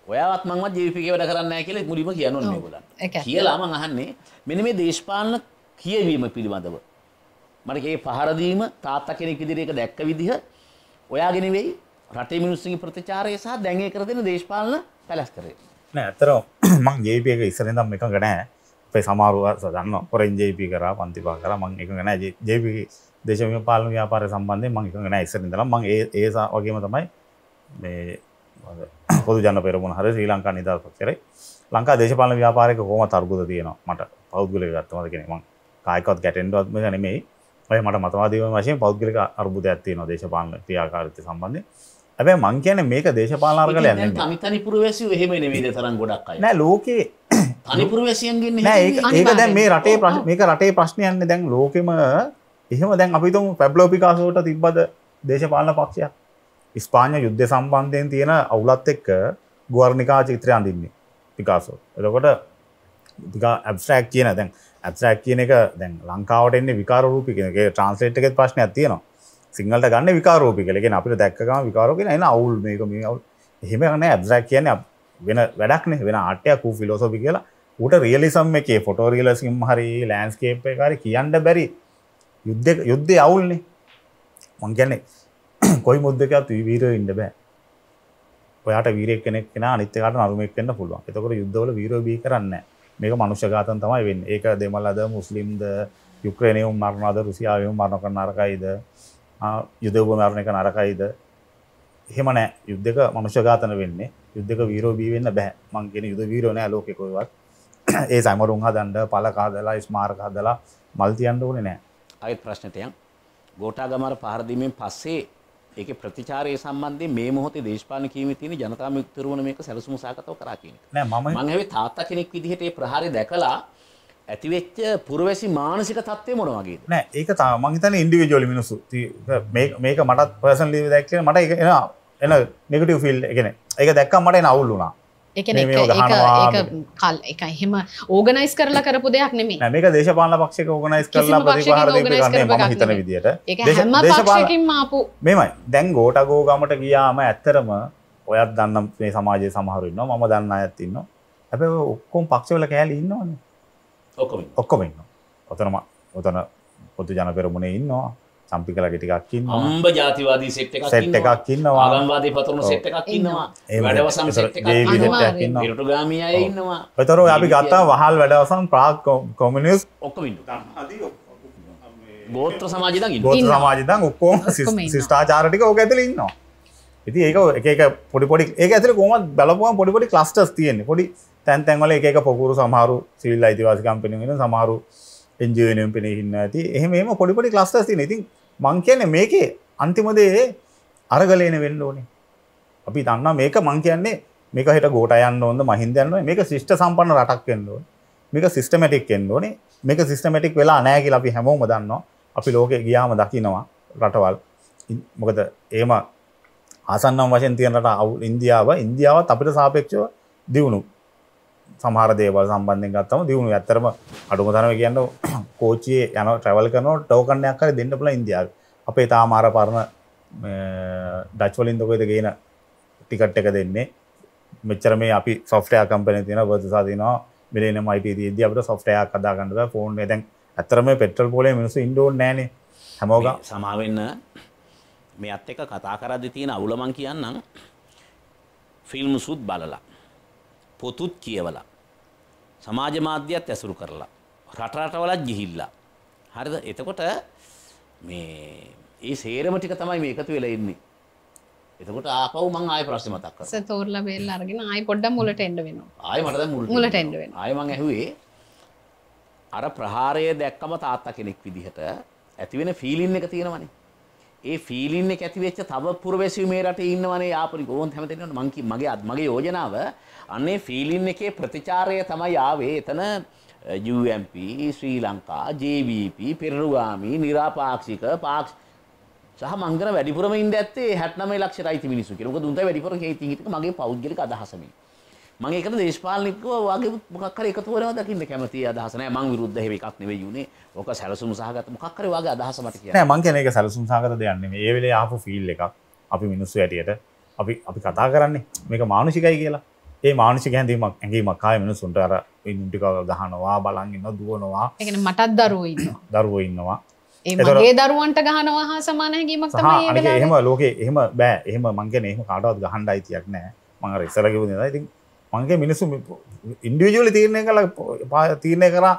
ඔයාත් මංවත් ජීවිපික වැඩ කරන්න කියල මුලිම කියනු ගොලන් කියලාම අහන්නේ මෙන මේ දේශපාලන කියවීම පිළිබඳව. මටගේ පහරදීම තාත්ත කෙනෙක් විදිරේක දැක්ක විදිහ ඔයාගෙන වෙයි රටේ මිනිස්සගේ ප්‍රතිචාරය සහ දැඟය කරදෙන දේශපාලන පැලස් කරේ. ඇතර මං ජේපියක ඉස්සර දම් එක ගනෑ පේ සමාරුව සදන්න පොරෙන් ජේපි කර පන්තිපා කර මං එක ගැන ජේපි දේශම පාලන ්‍යාපාර සම්බන්ධය මං එක ගැන ඉස්සරිදල මං ඒසා වගේම තමයි පොදු ජන පෙරමුණ හර ශ්‍රී ලංකා නිදහස් පක්ෂරයි ලංකා දේශපාලන ව්‍යාපාරයක කොහොම අර්බුද තියෙනවා මට පෞද්ගලික ගත්තමද කෙනෙක් මං කායිකවත් ගැටෙන්නවත්ම නෙමෙයි ඔය මට මතවාදීව වශයෙන් පෞද්ගලික අර්බුදයක් තියෙනවා දේශපාලන ක්‍රියාකාරීත්වය සම්බන්ධයෙන් හැබැයි මං කියන්නේ මේක දේශපාලන අරගලයක් නෙමෙයි තනි තනි පුරවැසියෝ එහෙම නෙමෙයි තරම් ගොඩක් අය නෑ ලෝකේ තනි පුරවැසියන්ගෙන් නෑ ඒක දැන් මේ රටේ මේක රටේ ප්‍රශ්නයන්නේ දැන් ලෝකෙම එහෙම දැන් අපි තුමු පැබ්ලෝ පිකාසෝට තිබ්බද දේශපාලන පක්ෂයක් ස්පාන්ය යුද්ධ සම්බන්ධයෙන් තියෙන අවුලත් එක්ක ගුවර්ණිකා චිත්‍රය අඳින්නේ පිකාසෝ එතකොට ඇබස්ට්‍රක් කියන දැන් ඇත්සක් කියන එක දැන් ලංකාවට එන්නේ විකාරූපිකගේ ට්‍රන්ස්ලේට් එකෙත් ප්‍රශ්න ඇතියනවා සිංහලට ගන්න විකාරෝපි කලගෙන අපිට දැක්කම විකාරෝගෙන එන අවුල් මේක මේ අවුල් එහෙම නෑ ඇබස්ට්‍රක් කියන්නේ වෙන වැඩක්නේ වෙන ආටයක් වූ ෆිලෝසොෆි කියලා ඌට රියලිසම් එකේ ෆොටෝ රියලිසම් හරි ලෑන්ඩ්ස්කේප් එකේ හරි කියන්න බැරි යුද්ධ යුද්ධේ අවුල්නේ මං කියන්නේ කොයි මුද්දකත් වීරෝ ඉන්න බෑ ඔයාට වීරෙක් කෙනෙක් කෙන අනිත්‍යකට නරුමෙක් වෙන්න පුළුවන් එතකොට යුද්ධවල වීරෝ බිහි කරන්නේ මේක මනුෂ්‍ය ඝාතන තමයි වෙන්නේ ඒක දෙමළද මුස්ලිම්ද යුක්‍රේනයුම් මරනවාද රුසියාවෙම මරණ කරන නරකයිද යුදෙව්ව මරණ එක නරකයිද එහෙම නෑ යුද්ධක මනුෂ්‍ය ඝාතන වෙන්නේ යුද්ධක වීරෝ බිහි වෙන්න බෑ මං කියන්නේ යුද වීරෝ නෑ ලෝකේ කොයිවත් ඒ සමරුන් හදන්න පලක හදලා ස්මාරක හදලා මල් තියන්න ඕනේ නැහැ. ආයෙත් ප්‍රශ්නෙට යන්. ගෝඨාගමර පහර දීමෙන් පස්සේ ඒකේ ප්‍රතිචාරයේ සම්බන්ධයෙන් මේ මොහොතේ දේශපාලන කීමේ තියෙන ජනතා මිත්‍රවණ මේක සැලසුම සාකච්ඡාව කරා කියන එක. නෑ මම මම හැවේ තාත්තා කෙනෙක් විදිහට මේ ප්‍රහාරය දැකලා ඇතිවෙච්ච පුරවැසි මානසික තත්ත්වය මොන වගේ නෑ ඒක තමයි මං හිතන්නේ ඉන්ඩිවිජුවල් මිනිස්සු මේක මටත් පර්සනලි දැක්කේ මට ඒක එන එන නෙගටිව් ෆීල් එකනේ ඒක දැක්කම මට එන අවුල් වුණා එක කල් එක එහෙම ඕගනයිස් කරලා කරපු දෙයක් නෙමේ මේක දේශපාල පක්ෂක ඕගනයිස් කරලා හිතන විදිට මාපු මෙමයි දැන් ගෝටගෝ ගමට ගියාම ඇත්තරම ඔයත් දන්න මේ සමාජය සමහරුන්න මම දන්න ඇත්තින්න ඇැ ඔක්කොම් පක්ෂවල කෑල ඉන්නවන ඔක්කොම ඉන්න ඔතනම ඔතන පොතු ජන පෙරමුණේ ඉන්නවා සම්පිකලගේ ටිකක්කින් අම්බ ජාතිවාදී සෙට් සෙට් එකක් ඉන්නවා ආගම්වාදී පතුරුණු සෙට් එකක් ඉන්නවා වැඩවසම් සෙට් එකක් ඉන්නවා ඉරටු ගාමියයි ඉන්නවා පතරෝ අපි ගත්තා වහල් වැඩවසම් ප්‍රාග් කොමියුනිස් ඔක්කොම ඉන්නවා ගෝත්‍ර සමාජ දන් ගෝත්‍ර සමාජ දන් ඔක්කොම ශිෂ්ටාචාර ටික ඕක ඇතුළේ ඉන්නවා ඉතින් ඒක එක එක පොඩි පොඩි ඒක ඇතුළේ කොහොමද බලපුවම පොඩි පොඩි ක්ලස්ටර්ස් තියෙන්නේ පොඩි තැන් තැන් වල එක එක පොකුරු සමහරු සිවිල් අයිතිවාසිකම් පෙන්වගෙන සමහරු එන්ජනම් පෙනෙහින්න ඇති එහෙම පොඩිපොඩි ලස්ටස් තින ඉතින් මං කියන මේකේ අන්තිමදේ අරගලයන වෙන්න ඕනේ අපි දන්න මේක මං කියන්නේ මේක හිට ගෝට යන්න ඕොද මහින්දයන්න මේක ශිෂ්ට සම්පන්න රටක් කෙන්ඩුව මේක සිිස්ටමටික් කෙන්ඩෝනේ මේක සිිස්ටමටික් වෙලා නෑකි අපි හැමෝම දන්න අපි ලෝක ගියාම දකිනවා රටවල් මොකද ඒම ආසන්නම් වශයෙන් තියනට අවු ඉන්දියාව ඉන්දියාවත් අපිට සාපේක්ෂව දියුණු සමහර දේවල් සම්බන්ධයෙන් ගත්තම දියුණු ඇත්තරම අඩුම තනම කියන්න කෝචයේ යන ට්‍රවල් කරනෝ ටෝකන්නයක් කර දෙන්න පුළ ඉන්දියාව අපේ තාමාර පරණ ඩච්වලින්දකොයිද ගේන ටිකට් එක දෙන්නේ මෙච්චර මේ අපි සොෆ්ටය කම්පන තින බදසා තිනවා මිලන මයිට ද අපට සොෆ්ටය කදාගන්නද ෆෝන් දැන් ඇතරම පෙටල් පොලේ මිනිසු ඉන්ඩෝ නෑන හැමෝග සමාවෙන්න මේ අත් එක කතා කරදි තියෙන අවුලමන් කියන්නම් ෆිල්ම් සුත් බලලා පොතුත් කියවලා සමාජ මාධ්‍යයත් ඇසුරු කරලා රට රටවලත් ගිහිල්ලා හරිද එතකොට මේ ඒ සේරම ටික තමයි මේ එකතු වෙලා ඉන්නේ එතකොට ආපහු මං ආයෙ ප්‍රශ්න මතක් කරා සර් තෝරලා බෙල්ල අරගෙන ආයෙ පොඩ්ඩක් මුලට එන්න වෙනවා ආයෙ මට දැන් මුලට මුලට එන්න වෙනවා ආයෙ මං ඇහුවේ අර ප්‍රහාරය දැක්කම තාත්තා කෙනෙක් විදිහට ඇතිවෙන ෆීලින් එක තියෙනවනේ ඒ ෆීලින් එක ඇති වෙච්ච තව පුරවැසියෝ මේ රටේ ඉන්නවනේ ආපරි ඕන් හැමතැනම මං කි මගේ මගේ යෝජනාව අන්නේ ෆීලින් එකේ ප්‍රතිචාරය තමයි ආවේ එතන UMP ශ්‍රී ලංකා JVP පෙරරුගාමි निराපාක්ෂික පාක්ෂ සහ මංගන වැඩිපුරම ඉන්න ඇත්තේ 69 ලක්ෂ රයිති මිනිස්සු කියලා. මොකද උන්ට වැඩිපුර හේතින් හිටක මගේ පෞද්ගලික අදහස මේ. මම ඒකට දේශපාලනිකව වගේ මොකක් හරි එකතු වෙනවා දකින්න කැමති අදහස නෑ මං විරුද්ධ එහෙම එකක් නෙවෙයි උනේ. ඕක සැලසුම් සහගත මොකක් හරි වගේ අදහස මට කියන්න. නෑ මං කියන්නේ ඒක සැලසුම් සහගත දෙයක් නෙමෙයි. ඒ වෙලේ ආපු ෆීල් එකක්. අපි මිනිස්සු ඇටියට අපි අපි කතා කරන්නේ මේක මානුෂිකයි කියලා. ඒ මානුෂික හැඳීමක් ඇඟීමක් ආයේ මිනිස්සුන්ට අර ඉන්නුටික ගහනවා, බලන් ඉන්නවා, දුවනවා. ඒ කියන්නේ මටත් දරුවෝ ඉන්නවා. දරුවෝ ඉන්නවා. ඒ මගේ දරුවන්ට ගහනවා හා සමාන හැඟීමක් තමයි ඒ වෙලාවේ. එහෙම ලෝකේ එහෙම බෑ. එහෙම මං කියන්නේ එහෙම කාටවත් ගහන්න අයිතියක් නෑ. මං අර ඉස්සර කිව්ව දේ ඉතින් මගේ මිනිසු ඉන්ඩිවිජුවලි තීරණය කල තීරණය කරා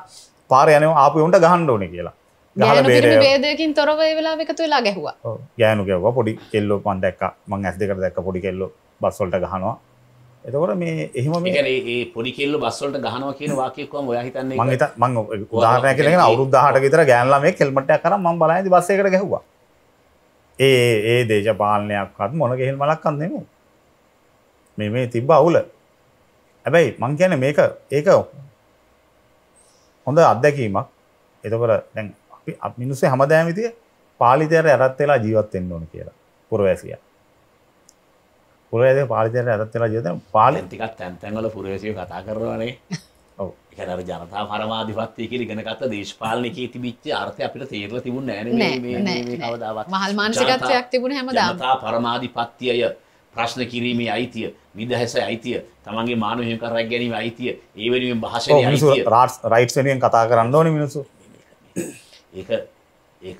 පාර යන අප උන්ට ගහන්ඩ ඕන කියලා බේදකින් තොරව වෙලා එකතු වෙලා ගැහවා යෑනු ගැව පොඩි කෙල්ලෝ පන් දැක් මං ඇස් දෙක දැක් පොඩි කෙල්ලෝ බස්සොල්ට ගහනවා එතකොට මේ එහෙම මේ පොඩි කෙල්ල බස්සොල්ට ගහනවා කියන වාක්‍යකම ඔයා හිතන්නේ මං හිත මං උදාහරණයක් කියලා කියන අවුරුදු 18ක විතර ගෑන් ළමයෙක් හෙල්මට් එකක් අරන් මං බලන්නේ බස් එකකට ගැහුවා ඒ ඒ දේශපාලනයක්වත් මොන ගෙහෙල් මලක්වත් නෙමෙයි මේ මේ තිබ්බ අවුල හැබැයි මං කියන මේක ඒක හොඳ අත්දැකීමක් එතකොට දැන් අපි මිනිස්සේ හැමදාම විදිය පාලිතයට යටත් වෙලා ජීවත් වෙන්න ඕන කියලා පුරවැසියා. පුරවැසිය පාලිතයට යටත් වෙලා ජීවත් වෙන පාලි ටිකක් තැන් තැන් වල පුරවැසියෝ කතා කරනවානේ. ඔව්. ඒ කියන්නේ අර ජනතා පරමාධිපත්‍ය කියලා ඉගෙන ගත්ත දේශපාලනකේ තිබිච්ච අර්ථය අපිට තේරලා තිබුණේ නැහැ නේ මේ මේ කවදාවත්. මහල් මානසිකත්වයක් තිබුණේ හැමදාම. ජනතා පරමාධිපත්‍යය ප්‍රශ්න කිරීමේ අයිතිය නිදහස අයිතිය තමන්ගේ මානුවම කරක් ගැනීම අයිතිය ඒ වෙනුවෙන් භාෂය රාට් රයිට් වෙනුවෙන් කතා කරන්න ඕන මිනිසු ඒ ඒක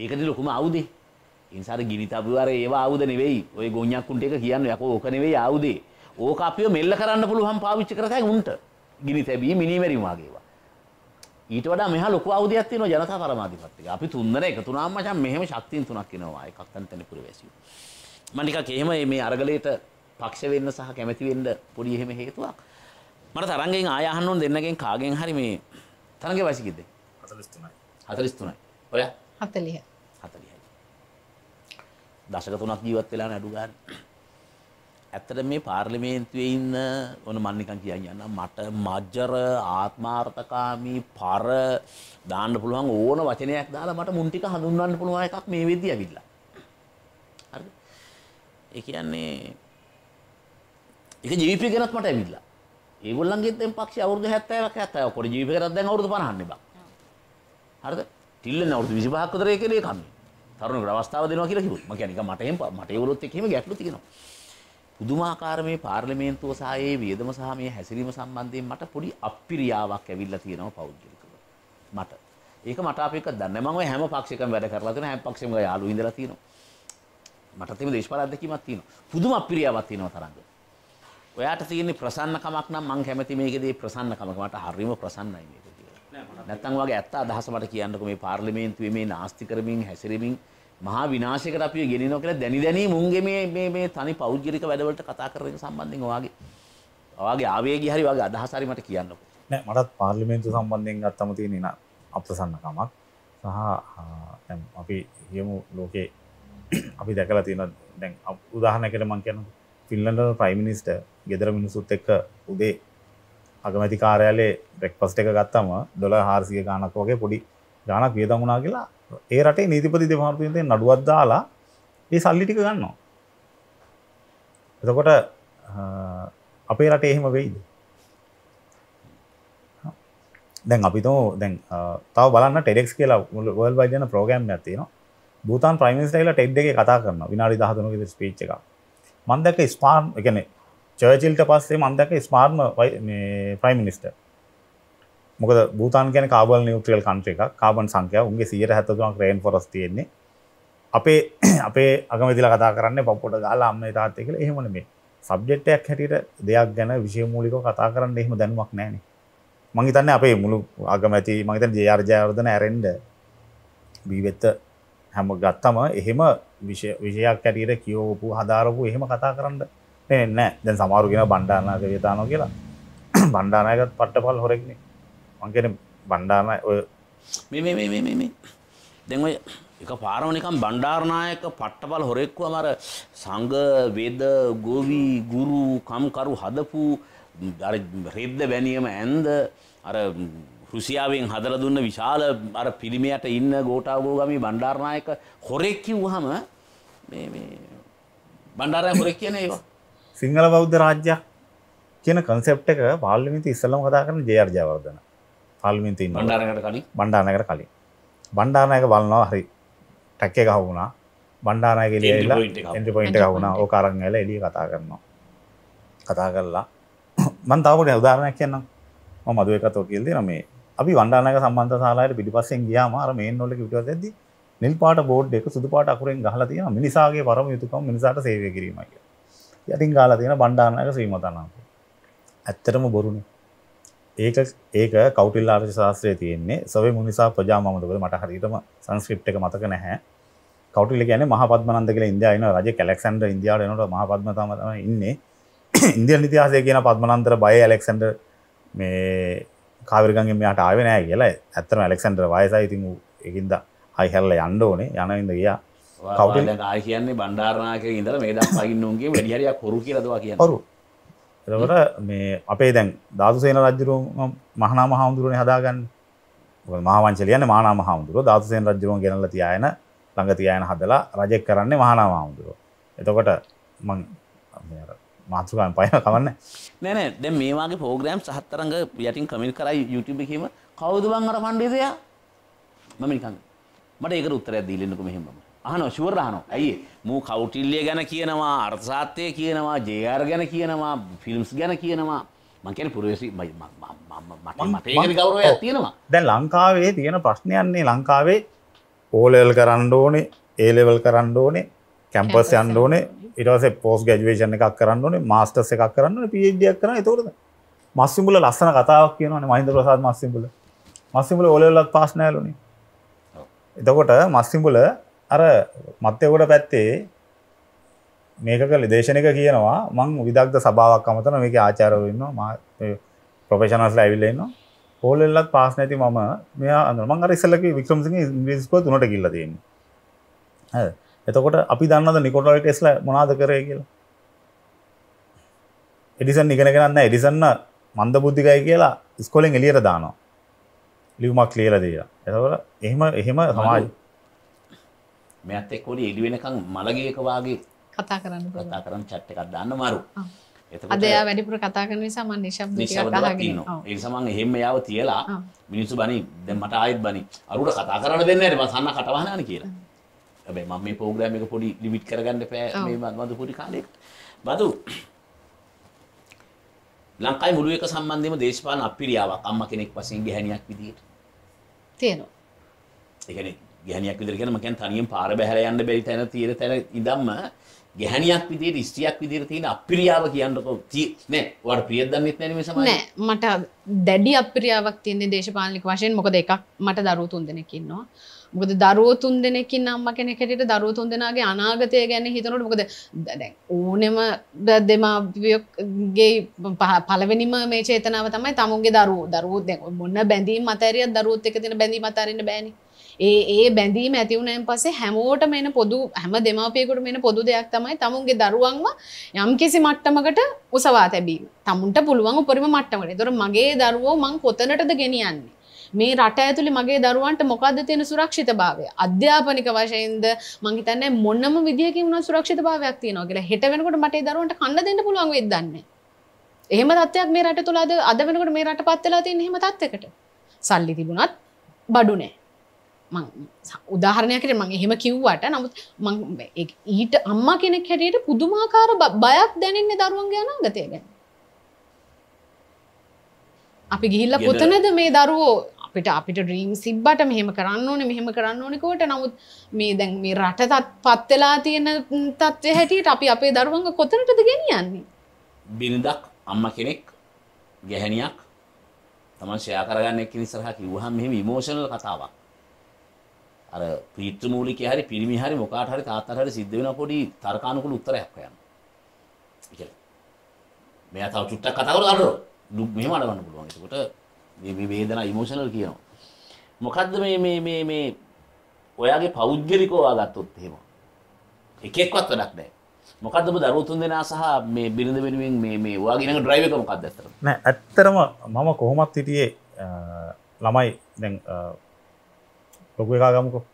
ඒකද ලොකුම අවුදේ ඉන්සාර ගිනිතපුවර ඒවා අවුද නෙවෙයි ඔය ගොඥක්කුන්ට එක කියන්න යක ඕක නෙවෙයි අවුදේ ඕක අපිය මෙල්ල කරන්න පුළුවන් පාවිච්චි කරතයි උන්ට ගිනි තැබී මිනිමැරීමවාගේවා ඊට වඩා මෙහ ලොක අවදයක් තියෙන ජනතා පරමාධිපත්තික අපි තුන්දර එක තුනාම් මචන් මෙහෙම ශක්තියන් තුනක් කෙනවා එකක් තැන පුරවැසිය මම නිකන් එහෙම මේ අරගලයට පක්ෂ වෙන්න සහ කැමැති වෙන්න පොඩි එහෙම හේතුවක්. මට තරංගෙන් ආය අහන්න ඕන දෙන්නගෙන් කාගෙන් හරි මේ තරංගේ වයස කිද්ද? 43යි. 43යි. ඔයා? 40. 40යි. දශක තුනක් ජීවත් වෙලා නඩු ගන්න. ඇත්තට මේ පාර්ලිමේන්තුවේ ඉන්න ඕන මම නිකන් කියන්න මට මජ්ජර ආත්මාර්ථකාමී පර දාන්න පුළුවන් ඕන වචනයක් දාලා මට මුන් ටික හඳුන්වන්න පුළුවන් එකක් මේ වෙද්දී ඇවිල්ලා. ඒ කියන්නේ ඒක ජීවිපී ගැනත් මට ඇවිල්ලා. ඒගොල්ලන්ගේ දැන් පක්ෂය අවුරුදු 70ක් 70ක් කොට ජීවිපී කරත් දැන් අවුරුදු 50ක් නේ බං. හරිද? ටිල්ලෙන් අවුරුදු 25ක් අතර ඒකේ ඒ කන්නේ. තරුණෙකුට අවස්ථාව දෙනවා කියලා කිව්වොත් මම කියන්නේ මට එහෙම මට ඒගොල්ලොත් එක්ක එහෙම ගැටලු තියෙනවා. පුදුමාකාර මේ පාර්ලිමේන්තුව සහ ඒ වියදම සහ මේ හැසිරීම සම්බන්ධයෙන් මට පොඩි අප්පිරියාවක් ඇවිල්ලා තියෙනවා පෞද්ගලිකව. මට. ඒක මට අපේක දන්නේ මම හැම පක්ෂයකම වැඩ කරලා තියෙනවා හැම පක්ෂෙම යාළු ඉඳලා තියෙනවා. මට තියෙන දේශපාලන අත්දැකීමක් තියෙනවා. පුදුම අප්‍රියාවක් තියෙනවා තරංග. ඔයාට තියෙන ප්‍රසන්නකමක් නම් මං කැමති මේකේදී ප්‍රසන්නකමක මට හරිම ප්‍රසන්නයි මේක කියලා. නැත්තම් වගේ ඇත්ත අදහස මට කියන්නකෝ මේ පාර්ලිමේන්තුවේ මේ නාස්ති කරමින් හැසිරෙමින් මහා විනාශයකට අපිව ගෙනිනවා කියලා දැනි දැනි මුන්ගේ මේ මේ මේ තනි පෞද්ගලික වැඩවලට කතා කරන එක සම්බන්ධයෙන් ඔයාගේ ඔයාගේ ආවේගය හරි ඔයාගේ අදහස හරි මට කියන්නකෝ. නෑ මටත් පාර්ලිමේන්තු සම්බන්ධයෙන් ගත්තම තියෙන අප්‍රසන්නකමක් සහ අපි හියමු ලෝකේ අපි දැකලා තියෙන දැන් උදාහරණයකට මම කියනවා ෆින්ලන්ඩ් ප්‍රයිම් මිනිස්ටර් ගෙදර මිනිසුත් එක්ක උදේ අගමැති කාර්යාලයේ බ්‍රෙක්ෆාස්ට් එක ගත්තම ඩොලර් 400 ගාණක් වගේ පොඩි ගාණක් වියදම් වුණා කියලා ඒ රටේ නීතිපති දෙමාපියන්ගෙන් නඩුවක් දාලා මේ සල්ලි ටික ගන්නවා. එතකොට අපේ රටේ එහෙම වෙයිද? දැන් අපි තෝ දැන් තව බලන්න TEDx කියලා වර්ල්ඩ් වයිඩ් යන ප්‍රෝග්‍රෑම් එකක් තියෙනවා. බූතන් ප්‍රයිමස්ටයිල ටෙඩ් එක කතා කරන විනාඩි දහතුන විදි ස්පේච්ච එක මන්දක ස්පාර්ම් එකන චර්චිල්ට පස්සේ මන්දක ස්පාර්ම ප්‍රයිමිනිස්ට මොක බූතන් ගැන කාබල් නිියුට්‍රියල් කන්ට්‍ර එක කාබන් සංකය උන්ගේ සියට හැතතුන් ක්‍රේන් පොස් තියෙන්නේ අපේ අපේ අගමතිල කතා කරන්න පොපොට ගලා අම්ම තාත්තයකල එහෙමන මේ සබ්ජෙට්ටයක් හැටියට දෙයක් ගැන විශයමූලික කතා කරන්න එහෙම දැනුවක් නෑන මංහිතන්න අපේ මුළු අගමැති මහිතන් ජයාර්ජයවර්ධන ඇරෙන්ඩ බීවෙත්ත හැම ගත්තම එහෙම විෂයක් ඇටියට කියෝපු හදාරපු එහෙම කතා කරන්න එන්න දැන් සමාරුගෙන බණ්ඩානාක වේතානෝ කියලා බණ්ඩානායකත් පට්ට පල් හොරෙක්නේ මංකෙන බණ්ඩානා ඔය දැන් ඔය එක පාරමනිකම් බණ්ඩාරනායක පට්ටපල් හොරෙක්ව මර සංග වේද ගෝවී ගුරු කම්කරු හදපු රෙද්ද බැනියම ඇන්ද අර රුසියාවෙන් හදල දුන්න විශාල අර පිළිමයට ඉන්න ගෝටාගෝගමි බණ්ඩාරණයක හොරෙක් කිව්වහම බණ්ඩාරය හොරෙක් කියන ඒවා සිංහල බෞද්ධ රාජ්‍යයක් කියන කන්සෙප් එක පාර්ලිමිති ඉස්සලම කතා කරන ජයර්ජයවර්ධන පාර්ලිමිති බණ්ඩාරනකට කලින් බණ්ඩාරනකට කලින් බණ්ඩාරනායක බලනවා හරි ටැක් එක හවුණා බණ්ඩාරනායක එළිය ඇවිල්ලා එන්ට්‍රි පොයින්ට් එක හවුණා ඕක අරන් ඇවිල්ලා එළිය කතා කරනවා කතා කරලා මම තව පොඩි උදාහරණයක් කියන්නම් මම මදුවේ කතාව කියලා දෙනවා මේ අපි වණ්ඩානක සම්බන්ධ ශාලාවට පිටිපස්සෙන් ගියාම අර මේන් හෝල් එක පිටිපස්සෙන් ඇද්දි නිල් පාට බෝඩ් එක සුදු පාට අකුරෙන් ගහලා තියෙනවා මිනිසාගේ පරම යුතුයකම මිනිසාට සේවය කිරීමයි කියලා. යටින් ගහලා තියෙන බණ්ඩානක ශ්‍රීමතානන්ද. ඇත්තටම බොරුනේ. ඒක ඒක කෞටිල්‍ය ආර්ය ශාස්ත්‍රයේ තියෙන්නේ සවේ මුනිසා ප්‍රජාමමද වල මට හරියටම සංස්ක්‍රිප්ට් එක මතක නැහැ. කෞටිල්‍ය කියන්නේ මහපද්මනන්ද කියලා ඉන්දියාවේ ඉන්න රජෙක් ඇලෙක්සැන්ඩර් ඉන්දියාවට එනකොට මහපද්ම තමයි ඉන්නේ. ඉන්දියානු ඉතිහාසයේ කියන පද්මනන්දර බය ඇලෙක්සැන්ඩර් මේ කාවිරගගේ මෙයාට ආවෙනෑ කියලා ඇත්තන ඇලෙක්සන්ඩ වයසයි ඉතින් එකින්ද අයිහැල්ල යන්න ඕනේ යනඉද ගියා කවට කියන්නේ බණ්ඩාරනාක ඉදල මේට පයින්නුන්ගේ වැඩියරයක් කොරු කියලදවා කිය හරු එතකට මේ අපේ දැන් ධාතුසේන රජරුම් මහනාම හාමුදුරුවන හදාගන්න මහාවංචලියන මානාම හාමුදුරුව ධාතුසේන රජරුවන් ගෙනල තියන ළඟ තියන හදලා රජෙක් කරන්නේ මහනාම හාමුදුරුව එතකොට මං මාතෘකාම පයන කවන්න නෑනෑ දැ මේවාගේ පෝග්‍රෑම් සහත්තරඟ යටින් කමිල් කරයි යුටබ එකීම කවුදුවන් අර පණ්ඩිතයා මමිකන් මට ඒක උත්තරයක් දීලෙන්නකු මෙහෙම අහන ශුවරහනෝ ඇයි මූ කවුටිල්ලිය ගැන කියනවා අර්ථසාත්‍යය කියනවා ජයාර් ගැන කියනවා ෆිල්ම්ස් ගැන කියනවා මංකැන පුරවසි ගවර තියෙනවා දැන් ලංකාවේ තියෙන ප්‍රශ්නයන්නේ ලංකාවේ ඕලෙල් කරන්න ඕනේ ඒලෙවල් කරන්න ඕනේ කැම්පස් යන්න ඕනේ ඉටවස පෝස් ගැජවේෂණ එකක් කරන්න මස්ටස් එකක් කරන්න පිඩියක් කරන තවරද මස්සිම්බල ලස්සන කතාවක් කියනවන මහින්ද ප්‍රසාත් මස්සිම්බල මස්සිම්බල ඔලල්ලත් පාශ්නෑලුනි එතකොට මස්සිම්බල අර මත්තයකොට පැත්තේ මේක ලදේශනක කියනවා මං විදක්ද සභාවක් අමතන මේක ආචාරවන්න ප්‍රපේෂනස් ලැවිල්ලන්න ඕලල්ලත් පාස් නැති මම මෙයා අනුමං අරිසල්ලක වික්‍රමසිගේ ඉංග්‍රීස්කෝ තුනට කිල්ලදන්න එතකොට අපි දන්නද නිකොටයි ටෙස්ල මොනාද කරය කියලා එඩිසන් ඉගෙන ගන්න එඩිසන්න මන්ද බුද්ධිකයි කියලා ස්කොලෙන් එලියට දානවා ලිවමක් ලියල දීලා එතකට එහෙම එහෙම සමායි මෙත් එක්කොලි එඩිුවෙනකං මලගේකවාගේ කතා කරන්න කතා කරන්න චට්ට එකක් දන්න මරු අදය වැඩිපුර කතා කරන සමන් නිශබ් ඒ සමන් එහෙම යාව තියලා මිනිස්සු බනි දැමට ආයත් බනි අරුට කතා කරන්න දෙන්න ඇ සන්න කටවාහනන කියලා ඇබයි මම මේ පෝග්‍රෑම එක පොඩි ලිවිට් කරගන්න පෑ මේ මද පොඩි කාලෙක් බතු ලංකායි මුළුව එක සම්බන්ධම දේශපාන අපිරියාවක් අම්ම කෙනෙක් වසෙන් ගැහැනයක් විදිට තියෙනවා එකන ගැනයක් විදිරගෙන මකැන් තනියම් පාර බැහර යන්න බැරි තැන තීර තැන ඉදම්ම ගැහැනියක් විදිට ස්ටියක් විදිර තියෙන අපිරියාව කියන්නකෝ නෑ වට ප්‍රියදන්නෙත් නැනීම සම මට දැඩි අපිරියාවක් තියන්නේ දේශපාලික වශයෙන් මොකද එකක් මට දරුතුන් දෙනෙකින්නවා මොකද දරුවෝ තුන් දෙනෙකින් අම්මා කෙනෙක් හැටියට දරුවෝ තුන් දෙනාගේ අනාගතය ගැන හිතනකොට මොකද දැන් ඕනෙම දෙමාපියෝගේ පළවෙනිම මේ චේතනාව තමයි තමුන්ගේ දරුවෝ දරුවෝ දැන් මොන බැඳීම් අතහැරියත් දරුවොත් එක්ක තියෙන බැඳීම් අතහරින්න බෑනේ ඒ ඒ බැඳීම ඇති වුණයින් පස්සේ හැමෝට මේන පොදු හැම දෙමාපියෙකුට මේන පොදු දෙයක් තමයි තමුන්ගේ දරුවන්ව යම්කිසි මට්ටමකට උසවා තැබීම. තමුන්ට පුළුවන් උපරිම මට්ටමකට. ඒතොර මගේ දරුවෝ මං කොතනටද ගෙනියන්නේ? මේ රට ඇතුළි මගේ දරුවන්ට මොකක්ද තියෙන සුරක්ෂිත භාවය අධ්‍යාපනික වශයෙන්ද මංහිතන්න මොන්නම විදිියකින් වන සුරක්ෂිත භාවයක් තියෙනවා කියලා හෙට වෙනකොට මට දරුවන්ට කන්න දෙන්න පුළුවන් වෙදන්න එහෙම තත්වයක් මේ රට තුළද අද වෙනකොට මේ රට පත්වෙලා තියෙන හෙම තත්වකට සල්ලි තිබුණත් බඩු නෑ උදාහරණයකට මං එහෙම කිව්වට නමුත් ඊට අම්මා කෙනෙක් හැටියට පුදුමාකාර බයක් දැනෙන්නේ දරුවන්ගේ අනාගතය ගැන අපි ගිහිල්ල පොතනද මේ දරුවෝ අපිට අපිට ්‍රීම් සිබ්බට මෙහෙම කරන්න ඕන මෙහෙම කරන්න ඕනකොට නමුත් මේ දැන් මේ රට තත් පත්වෙලා තියෙන තත්ව හැටියට අපි අපේ දරුවන්ග කොතනටද ගෙනියන්නේ. බිරිඳක් අම්ම කෙනෙක් ගැහැනියක් තමන් ශයා කරගන්න එක් නිසරහ කිව්හම් මෙහම විමෝෂණල කතාවක් අර ප්‍රීත්‍ර මූලික හරි පිරිමි හරි මොකාට හරි තාත්තට හරි සිද්ධ වෙන පොඩි තර්කානුකූල උත්තරයක් හොයන්න. කියලා. මෙයා තව චුට්ටක් කතා කරලා අඬනවා. දුක් මෙහෙම අඬවන්න පුළුවන්. ඒකට මේ වේදනා ඉමෝෂනල් කියනවා මොකද්ද මේ මේ මේ මේ ඔයාගේ පෞද්ගලිකව ආගත්තොත් එහෙම එක එක්කවත් වැඩක් නැහැ මොකද දරුව තුන් දෙනා සහ මේ බිරිඳ වෙනුවෙන් මේ මේ වාගෙන ඩ්‍රයිව එක මොකක්ද ඇත්තට නෑ ඇත්තරම මම කොහොමත් හිටියේ ළමයි දැන් ලොකු එකා ගමුකො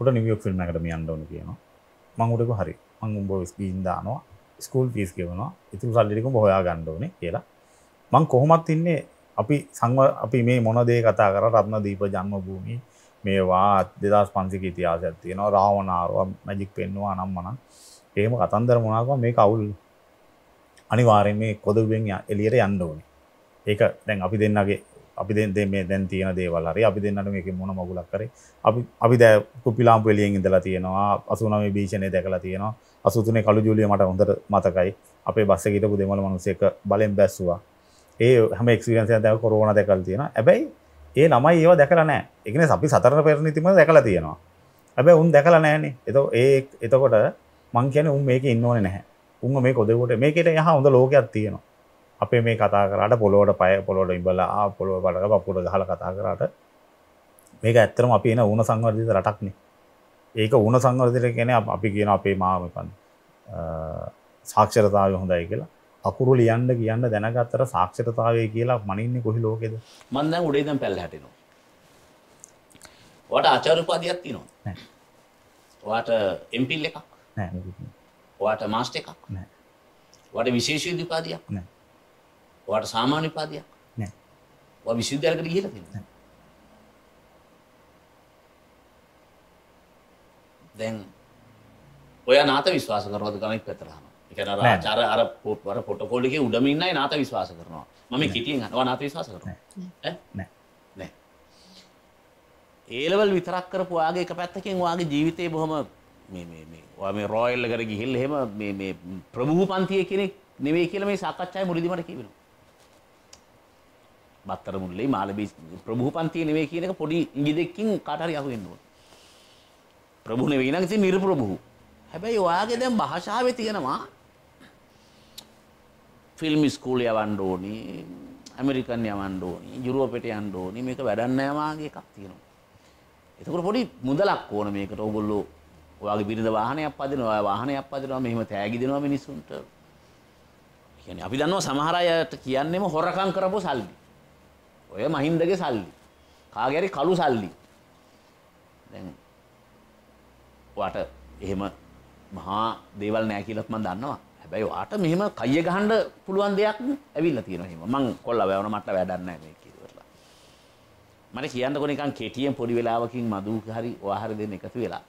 උට නිවියෝක් ෆිල්ම් එකට මේ යන්න ඕන කියනවා මං උඩක හරි මං උඹ ස්කීන් දානවා ස්කූල් ෆීස් ගෙවනවා ඉතුරු සල්ලි ටික උඹ හොයා ගන්න ඕනේ කියලා මං කොහොමත් ඉන්නේ අපි සංව අපි මේ මොනදේ කතා කර රත්න දීප ජන්මභූමි මේවා දෙදස් පන්සික ඉතිහාසයක් තියෙනවා රාවනාරවා මැජික් පෙන්නවා නම් මන එහෙම කතන්දර මොනාකම මේ කවුල් අනිවාරෙන් මේ කොදවෙන් එලියට යන්න ඕනි ඒක දැන් අපි දෙන්නගේ අපි දෙ මේ දැන් තියෙන දේවල් හරි අපි දෙන්නට මේක මොන මගුලක් කරේ අපි අපි දැ කුපිලාම් පෙලියෙන් ඉඳලා තියෙනවා අසුනම භීෂණය දැකලා තියෙනවා අසුතුනේ කළු ජුලිය මට හොඳට මතකයි අපේ බස්සෙ හිටපු දෙමළ මිනිස්සෙක් බලෙන් බැස්සුවා ඒ හම එක්සිරන්සිය දැව කොරෝන දැකල් තියෙන ඇබැයි ඒ ළමයි ඒවා දැකලනෑ එකන සපි සතරන පෙරණනිතිම දැකලා තියෙනවා ඇබැ උන් දැකල නෑනේ එත ඒ එතකොට මං කියන උන් මේක ඉන්නවන නැහැ උන් මේ කොදකොට මේකට යහ හොඳ ලෝකයක් තියෙනවා අපේ මේ කතා කරට පොලෝට පය පොලොට ඉබල පොලොව බලක පපුට හල කතා කරට මේක ඇත්තරම අපි එන උන සංවර්ධිත රටක්නේ ඒක උන සංවර්ධිත කෙන අපි කියන අපේ මාම පන් සාක්ෂරතාව හොඳයි කියලා අකුරු ලියන්න කියන්න දැනගත්තර සාක්ෂරතාවය කියලා මනින්නේ කොහි ලෝකෙද මන්ද උඩේදම් පැල් හැටිනවා වට අචරුපාදයක් තිනවා වාට එම්පිල් එකක් වාට මාස්ට එකක් වට විශේෂය දිපාදයක් වට සාමාන්‍ය පාදයක් විශුද්ධයකට ගිහිලා තියෙනවා දැන් ඔය නාත විශ්වාස කරවද ගමෙක් පැතරහම එකන රාචාර අර පොට්වර පොටකොලික උඩමින්නයි නාත විශවාස කරනවා මම කිටියෙන් හනවා නාත විශවාස කරන ඒලවල් විතරක් කරපු වාගේ එක පැත්තකින් වාගේ ජීවිතය බොහොම මේ රෝයල්ල කර ගිහිල් හෙම ප්‍රභූ පන්තිය කෙනෙක් නෙවේ කියල මේ සාකච්ඡාය මුරදිමට කිවෙන බත්තර මුල්ලේ මාලබී ප්‍රභූ පන්තිය නෙවේ කියනක පොඩි ඉගිදෙක්කින් කටරි අහුවෙන්නවා ප්‍රභුණ වෙනගති නිර්ප්‍රභූ හැබැයි ඔයාගේ දැන් භාෂාවේ තියෙනවා ෆිල්ම් ස්කූල් යවන්න ඕනේ ඇමරිකන් යවන්න ඕනේ යුරෝපෙට යන්න ඕනේ මේක වැඩක් නෑ වාගේ එකක් තියෙනවා. එතකොට පොඩි මුදලක් ඕන මේකට. ඕගොල්ලෝ ඔයාගේ බිරිඳ වාහනයක් පදිනවා, ඔයා වාහනයක් පදිනවා, මෙහෙම තෑගි දෙනවා මිනිස්සුන්ට. කියන්නේ අපි දන්නවා සමහර අයට කියන්නේම හොරකම් කරපෝ සල්ලි. ඔය මහින්දගේ සල්ලි. කාගේ හරි කළු සල්ලි. දැන් ඔයාට එහෙම මහා දේවල් නෑ කියලාත් මම දන්නවා. හැබැයි වාට මෙහෙම කයිය ගහන්න පුළුවන් දෙයක් ඇවිල්ලා තියෙනවා එහෙම. මං කොල්ලා වැවන මට වැඩක් නැහැ මේ කියලා. මට කියන්නකො නිකන් කෙටියෙන් පොඩි වෙලාවකින් මදු හරි ඔයා හරි දෙන්න එකතු වෙලා.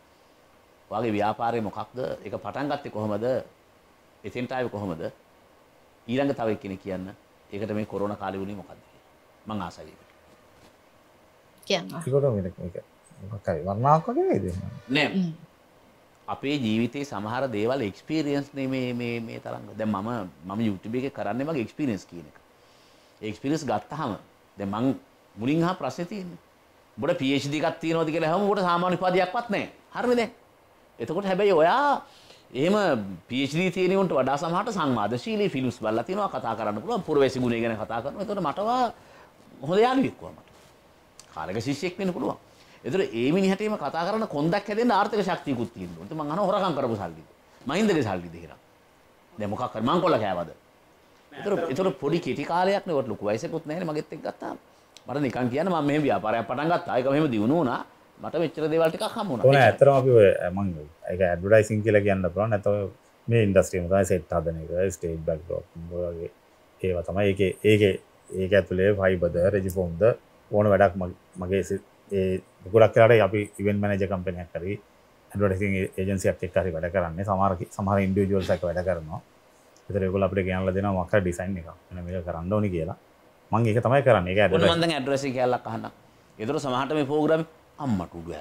ඔයාගේ ව්‍යාපාරේ මොකක්ද? ඒක පටන් ගත්තේ කොහමද? එතෙන්ට ආවේ කොහමද? ඊළඟ තව එක්කෙනෙක් කියන්න. ඒකට මේ කොරෝනා කාලේ වුණේ මොකද්ද කියලා. මං ආසයි ඒකට. කියන්න. ඒකට මේක මොකක් හරි වර්ණාවක් වගේ නේද? නෑ. අපේ ජීවිතේ සමහර දේවල් එක්ස්පීරියන්ස් නේ මේ මේ මේ තරංග. දැන් මම මම YouTube එකේ කරන්නේ මගේ එක්ස්පීරියන්ස් කියන එක. ඒ එක්ස්පීරියන්ස් ගත්තාම දැන් මං මුලින් අහ ප්‍රශ්නේ තියෙන්නේ. ඔබට PhD එකක් තියෙනවද කියලා අහම ඔබට සාමාන්‍ය උපාධියක්වත් නැහැ. හරිනේ දැන්. එතකොට හැබැයි ඔයා එහෙම PhD තියෙන උන්ට වඩා සමහරට සංවාදශීලී ෆිල්ම්ස් බලලා තිනවා කතා කරන්න පුළුවන් පුරවැසි ගුණය ගැන කතා කරනවා. එතකොට මටවා හොඳ යාළුවෙක් වුණා මට. කාලක ශිෂ්‍යෙක් වෙන්න පුළුවන්. එතර ඒ මිනිහටම කතා කරන කොන්දක් හැදෙන ආර්ථික ශක්තියකුත් තියෙනවා. ඒත් මං අහන හොරකම් කරපු සල්ලි. මහින්දගේ සල්ලිද එහෙනම්. දැන් මොකක් කර මං කොල්ල කෑවද? ඒතර ඒතර පොඩි කෙටි කාලයක් නේ ඔයාලට ලොකු වයසකුත් නැහැ නේ මගෙත් එක්ක ගත්තාම. මට නිකන් කියන්න මම මෙහෙම ව්‍යාපාරයක් පටන් ගත්තා. ඒක මෙහෙම දියුණු වුණා. මට මෙච්චර දේවල් ටිකක් හම්බ වුණා. ඔනේ ඇත්තටම අපි ඔය මං ඒක ඇඩ්වර්ටයිසින් කියලා කියන්න පුළුවන්. නැත්නම් මේ ඉන්ඩස්ට්‍රියම තමයි සෙට් හදන එක. ස්ටේජ් බෑක්ඩ්‍රොප් වගේ ඒවා තමයි ඒකේ ඒකේ ඒක ඇතුලේ ෆයිබර්ද රෙජිෆෝම්ද ඕන වැඩක් මගේ ගොඩක් කරට අපි ඉවෙන් මැනජ කම්පනයක් කරරි ඇඩටසි ඒජන්සියක් එක්කාරි වැඩ කරන්නේ සමාර සමහර ඉන්ඩියජල් සැක වැඩ කරනවා එතරෙකුල අපට කියනල දෙෙන මක්ක ඩිසයින් එක මේක කරන්න ඕනි කියලා මං ඒක තමයි කරන්න එක ඇ ඇඩ්‍රසි කියල්ලක් කහන්න එතුර සමහට මේ පෝග්‍රම අම්මට උඩ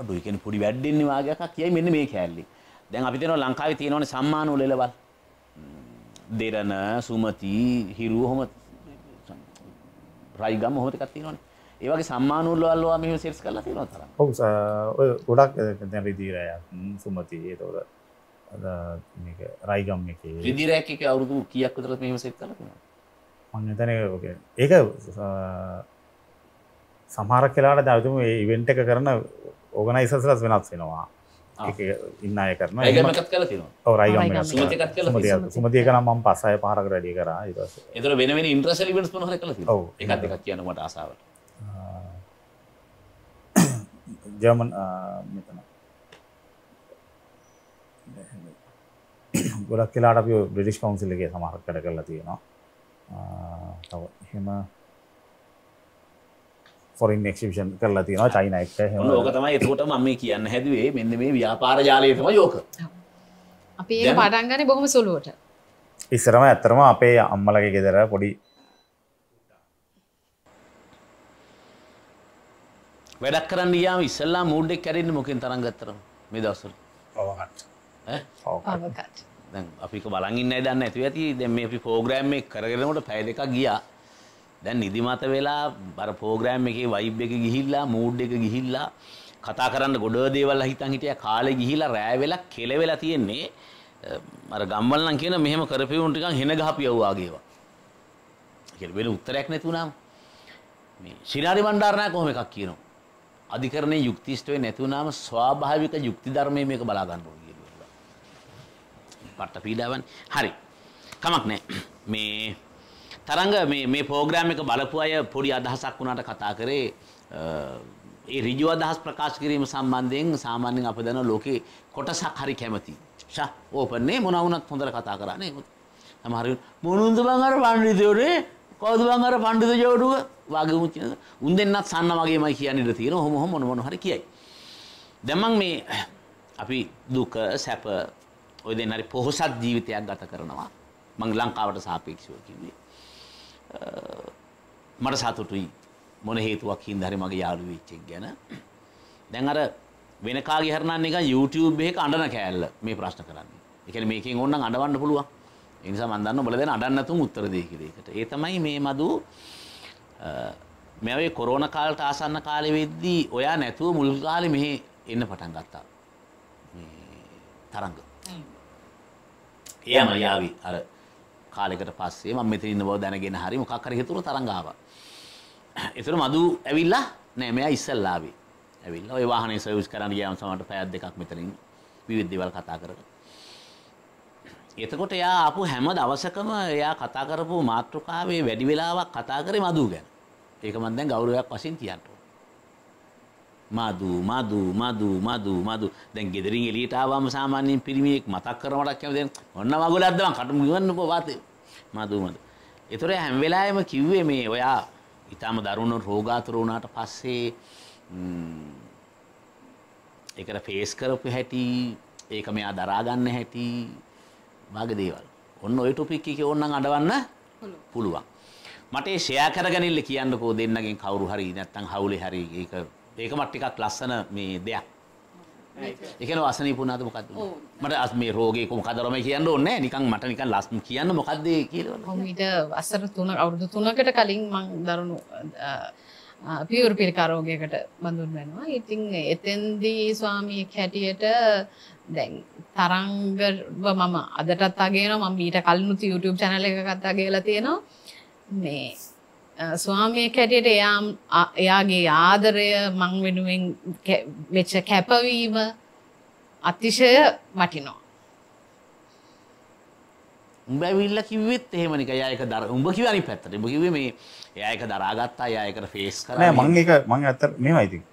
අඩු එකෙන පොඩි වැඩ්ඩෙන්නේ වාගයක් කියයි මෙන්න මේ කැල්ලි දැන් අපි තියනවා ලංකාවේ තියෙනවනේ සම්මාන උලෙලවල් දෙරණ සුමති හිරුව හොම රයිගම් හොමත එකක් තියෙනවනේ ඒවගේ සම්මානුල්ලල්ලවා මෙහම සිරිස් කලා තියෙන තර ඔවු ඔය ගොඩක් දැන් රිදිීරයක් සුමති ඒතවර රයිගම් එක රිදිරැක අවුරුදු කියක් තර මෙහම සිත් කලන මංතන ඒක සමහර කෙලාට දතුම ඉවෙන්ට එක කරන ඕගන ඉසසරස් වෙනත් වෙනවා ඉන්න අය කරන රයි සුමතිය කන මම් පසය පහරක රඩිය කර ඉ එතර වෙන ඉන්ට්‍රස ට හ එකක් කියනට ආසාාවට ජර්මන් ah, මෙතන ගොඩක් කියලාට අපි බ්‍රිටිෂ් කවුන්සිල් එකේ සමහරක් වැඩ කරලා තියෙනවා ah, තව එහෙම ෆොරින් එක්ෂිෂන් කරලා තියෙනවා චයින එක්ක එහෙම ඕක තමයි එතකොට මම මේ කියන්න හැදුවේ මෙන්න මේ ව්‍යාපාර ජාලය තමයි ඕක අපි ඒක පටන් ගන්නේ බොහොම සුළුවට ඉස්සරම ඇත්තරම අපේ අම්මලගේ ගෙදර පොඩි වැඩක් කරන්න යාම ඉස්සල්ලා මූඩ්ඩෙක් කැරෙන්නේ මොකෙන් තරම් ගත්තරම මේ දවස්වල අවකාශ ඈ අවකාශ දැන් අපික බලන්ඉන්න දන්න ඇති ඇති දැ මේ අපි පෝග්‍රෑම් එක කරගෙනට පැය දෙක ගියා දැන් නිදිමත වෙලා බර පෝග්‍රෑම් එකේ වයිබ් එක ගිහිල්ලා මූඩ් එක ගිහිල්ලා කතා කරන්න ගොඩ දේවල් හිතන් හිටිය කාලෙ ගිහිලා රෑවෙලා කෙලවෙලා තියෙන්නේ අර ගම්වල්නම් කියන මෙහෙම කරපියුන් ටිකක් හෙන ගහපියව්වාගේවා කියලා වෙන උත්තරයක් නැතුණාම මේ ශිනාරි බණ්ඩාරනායක කොහොම එකක් කියනවා අධිකරණයේ යුක්තිෂ්ඨ වෙන්නේ නැති වුණාම ස්වාභාවික යුක්ති ධර්මයේ මේක බලා ගන්න ඕනේ කියලා. පට්ට පීඩාවනේ. හරි. කමක් නැහැ. මේ තරංග මේ මේ ප්‍රෝග්‍රෑම් එක බලපු අය පොඩි අදහසක් වුණාට කතා කරේ ඒ ඍජු අදහස් ප්‍රකාශ කිරීම සම්බන්ධයෙන් සාමාන්‍යයෙන් අප දන ලෝකේ කොටසක් හරි කැමති. ෂා ඕපන් නේ මොනවා වුණත් හොඳට කතා කරා නේ. තමයි හරි මොනුන්ද බං අර පඬිතුරේ කවුද බං අර පඬිතු ජෝඩුව වගේම කියන උන් දෙන්නත් සන්න වගේමයි කියන්න ඉඩ තියෙනවා. ඔහොම ඔහොම මොන මොන හරි කියයි. දැන් මම මේ අපි දුක සැප ඔය දෙන්න හරි පොහොසත් ජීවිතයක් ගත කරනවා. මම ලංකාවට සාපේක්ෂව කිව්වේ. මට සතුටුයි මොන හේතුවක් හින්දා හරි මගේ යාළුවෙක් එක්ක ගැන. දැන් අර වෙන කාගේ හරි නම් නිකන් YouTube එකක අඬන කෑල්ල මේ ප්‍රශ්න කරන්නේ. ඒ කියන්නේ මේකෙන් ඕනනම් අඬවන්න පුළුවන්. ඒ නිසා මම දන්නවා ඔයාලා දැන් අඬන්න නැතුම උත්තර දෙයි කියලා ඒකට. ඒ තමයි මේ මදු මෙවේ කොරෝන කාලට ආසන්න කාලෙ වෙද්දී ඔයා නැතුව මුල් කාලෙ මෙහි එන්න පටන් ගත්තා. තරංග. එයාම යාවි අර කාලෙකට පස්සේ මම මෙතන ඉන්න බව දැනගෙන හරි මොකක් හරි හේතුව තරංග ආවා. ඒතර මදු ඇවිල්ලා නෑ මෙයා ඉස්සල්ලා ආවේ. ඇවිල්ලා ওই වාහනේ සර්විස් කරන්න ගියාම සමහරට පැය දෙකක් මෙතනින් විවිධ දේවල් කතා කරගෙන. එතකොට එයා ආපු හැම දවසකම එයා කතා කරපු මාතෘකාවේ වැඩි වෙලාවක් කතා කරේ මදු ගැන. ඒක මම දැන් ගෞරවයක් වශයෙන් කියන්න මදු මදු මදු මදු මදු දැන් ගෙදරින් එළියට ආවම සාමාන්‍යයෙන් පිරිමියෙක් මතක් කරනවට කියම දැන් ඔන්න මගුලක්ද මං කටු ගිවන්නකෝ වාතේ මදු මදු. ඒතර හැම වෙලාවෙම කිව්වේ මේ ඔයා ඊටම දරුණු රෝගාතුර වුණාට පස්සේ ඒකට ෆේස් කරපු හැටි ඒක මෙයා දරා ගන්න හැටි වගේ දේවල්. ඔන්න ওই ටොපික් එකේ ඕනනම් අඩවන්න පුළුවන්. මට ඒ ෂෙයා කරගනින්න කියන්නකෝ දෙන්නගෙන් කවුරු හරි නැත්තම් හවුලේ හරි ඒක ඒකමත් ටිකක් ලස්සන මේ දෙයක්. ඒ කියන්නේ අසනීප වුණාද මොකද්ද? මට මේ රෝගේ මොකද රම කියන්න ඕනේ නිකන් මට නිකන් ලස්සන කියන්න මොකද්ද කියලා. කොහොමද වසර 3 අවුරුදු 3කට කලින් මං දරුණු පියුරු පිළිකා රෝගයකට බඳුන් වෙනවා. ඉතින් එතෙන්දී ස්වාමියෙක් හැටියට දැන් තරංගව මම අදටත් අගේනවා මම ඊට කලිනුත් YouTube channel එකකත් අගේලා තියෙනවා. මේ ස්වාමියෙක් හැටියට එයා එයාගේ ආදරය මං වෙනුවෙන් වෙච්ච කැපවීම අතිශය වටිනවා. උඹ ඇවිල්ලා කිව්වෙත් එහෙම නිකන් එයා එක දර උඹ කිව්වේ අනිත් පැත්තට. උඹ කිව්වේ මේ එයා එක දරාගත්තා එයා එකට ෆේස් කරා. නෑ මං ඒක මං ඇත්තට මේවා ඉතින්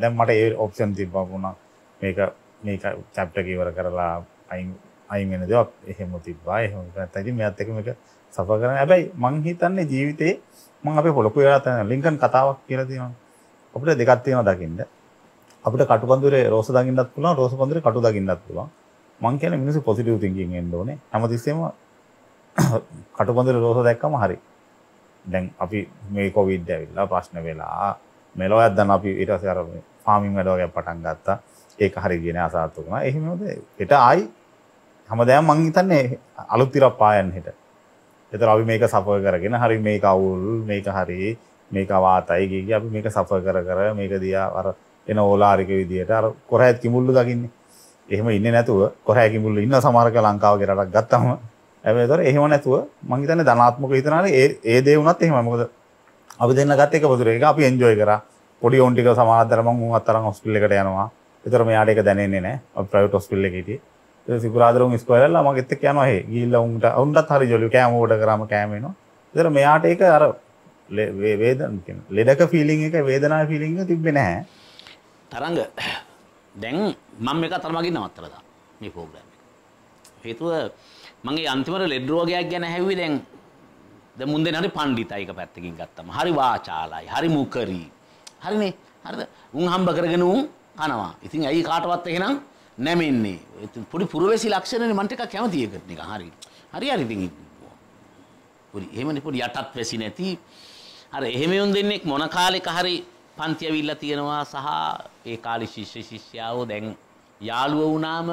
දැන් මට ඒ ඔප්ෂන් තිබ්බා වුණා. මේක මේක චැප්ටර් කීවර කරලා අයින් අයින් වෙන දේවල් එහෙම තිබ්බා. එහෙම නැත්නම් ඉතින් මෙයාත් එක මේක සප කරන හැබැයි මං හිතන්නේ ජීවිතේ මං අපේ පොලොකු වෙලා තියෙන ලින්කන් කතාවක් කියලා තියෙනවා අපිට දෙකක් තියෙනවා දකින්න අපිට කටු පඳුරේ රෝස දකින්නත් පුළුවන් රෝස පඳුරේ කටු දකින්නත් පුළුවන් මං කියන්නේ මිනිස්සු පොසිටිව් තින්කින් එන්න ඕනේ හැමතිස්සෙම කටු පඳුරේ රෝස දැක්කම හරි දැන් අපි මේ කොවිඩ් ඇවිල්ලා ප්‍රශ්න වෙලා මෙලොව යද්දන් අපි ඊට පස්සේ අර ෆාමින් වැඩ වගේ පටන් ගත්තා ඒක හරි ගියේ නෑ අසාර්ථක වුණා එහෙමද ඒට ආයි හැමදාම මං හිතන්නේ අලුත් ඉරක් පායන්න හිට එතන අපි මේක සපර් කරගෙන හරි මේක අවුල් මේක හරි මේක වාතයි කිය අපි මේක සපර් කර කර මේක දිහා අර එන ඕලාරික විදියට අර කොරහැත් කිඹුල්ලු දකින්නේ. එහෙම ඉන්නේ නැතුව කොරහැ කිඹුල්ලු ඉන්න සමහරක ලංකාවගේ රටක් ගත්තම හැබැයිතර එහෙම නැතුව මං හිතන්නේ ධනාත්මක හිතනාලේ ඒ ඒ දේ වුණත් එහෙමයි. මොකද අපි දෙන්න ගත්ත එක වතුර ඒක අපි එන්ජොයි කරා. පොඩි ඔවුන් ටික සමාදර මං උන් අතරන් හොස්පිටල් එකට යනවා. ඒතර මෙයාට ඒක දැනෙන්නේ නැහැ. අපි ප්‍රයිවට් හොස්පිටල් එකේ හිටියේ. සිකුරාදරුන් ස්කොලල්ලා මගෙත්ත යන හෙ ගිල්ල උන්ට ඔුන්ටත් හරි ජොලි කෑම ෝඩ කරම කෑමේනවා දර මෙයාට ඒක අර වේද ලෙඩක ෆිලිං එක වේදනා ෆිලිංග තිබෙන හැ තරග දැන් මං එක තරමගින් නවත්තරදා මේ පෝග්‍රම් හේතුව මගේ අන්තිමට ලෙඩ්රුවගයක් ගැන හැවි දැන් ද මුන්ද හරි පණ්ඩිතයික පැත්තකින් ගත්තම හරි වාචාලයි හරි මුකරී හරිනේ හරිද උන් හම්බ කරගෙන උන් හනවා ඉතින් ඇයි කාටවත් එහෙනම් නැමෙන්නේ පොඩි පුරවැසි ලක්ෂණනේ මන්ට එකක් කැමති එකට නිකන් හරි හරි හරි ඉතින් පොඩි එහෙමනේ පොඩි යටත් වැසි නැති අර එහෙම යොන් දෙන්නෙක් මොන කාලෙක හරි පන්ති ඇවිල්ලා තියෙනවා සහ ඒ කාලේ ශිෂ්‍ය ශිෂ්‍යාවෝ දැන් යාළුවෝ වුණාම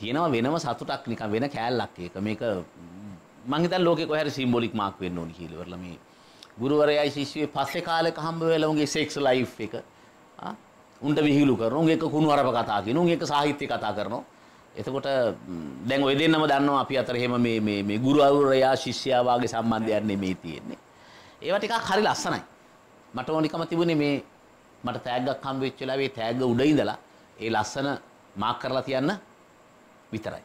තියෙනවා වෙනම සතුටක් නිකන් වෙන කෑල්ලක් ඒක මේක මං හිතන්නේ ලෝකේ කොහේ හරි සිම්බොලික් මාක් වෙන්න ඕනි කියලා ඉවරලා මේ ගුරුවරයයි ශිෂ්‍යයයි පස්සේ කාලෙක හම්බ වෙලා උන්ගේ සෙක්ස් ලයිෆ් එක උන්ට විහිළු කරන උන් එක කුණුහරප කතා කියන උන් එක සාහිත්‍ය කතා කරනවා. එතකොට දැන් ඔය දෙන්නම දන්නවා අපි අතර එහෙම මේ මේ මේ ගුරුවරයා ශිෂ්‍යයා වගේ සම්බන්ධයක් නෙමෙයි තියෙන්නේ. ඒවා ටිකක් හරි ලස්සනයි. මට ඕනිකම තිබුණේ මේ මට තෑග්ගක් හම් වෙච්ච වෙලාවේ තෑග්ග උඩ ඉඳලා ඒ ලස්සන මාක් කරලා තියන්න විතරයි.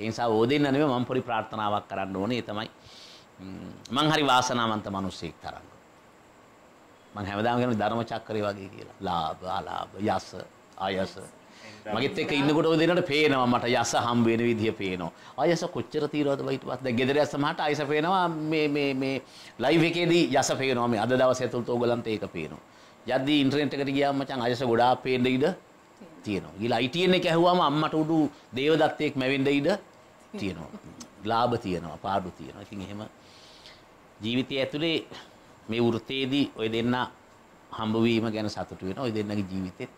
ඒ නිසා ඕදෙන්න නෙමෙයි මම පොඩි ප්‍රාර්ථනාවක් කරන්න ඕනේ. ඒ තමයි මං හරි වාසනාවන්ත මිනිස්සෙක් තරම්. මං හැමදාම කියන්නේ ධර්ම චක්‍රය වගේ කියලා. ලාභ, අලාභ, යස, අයස. මගෙත් එක්ක ඉන්නකොට ඔය දෙන්නට පේනවා මට යස හම් වෙන විදිය පේනවා. අයස කොච්චර තියනවද ඊට පස්සේ දැන් ගෙදර යස මහට අයස පේනවා මේ මේ මේ ලයිව් එකේදී යස පේනවා මේ අද දවසේ ඇතුළත ඕගලන්ට ඒක පේනවා. යද්දී ඉන්ටර්නෙට් එකට ගියාම මචං අයස ගොඩාක් පේන්න ඉඩ තියෙනවා. ගිහලා ITN එක ඇහුවාම අම්මට උඩු දේවදත්තයෙක් මැවෙන්න ඉඩ තියෙනවා. ලාභ තියෙනවා, පාඩු තියෙනවා. ඉතින් එහෙම ජීවිතය ඇතුලේ මේ වෘත්තයේදී ඔය දෙන්න හම්බවීම ගැන සතුටු වෙනවා. ඔය දෙන්නගේ ජීවිතෙත්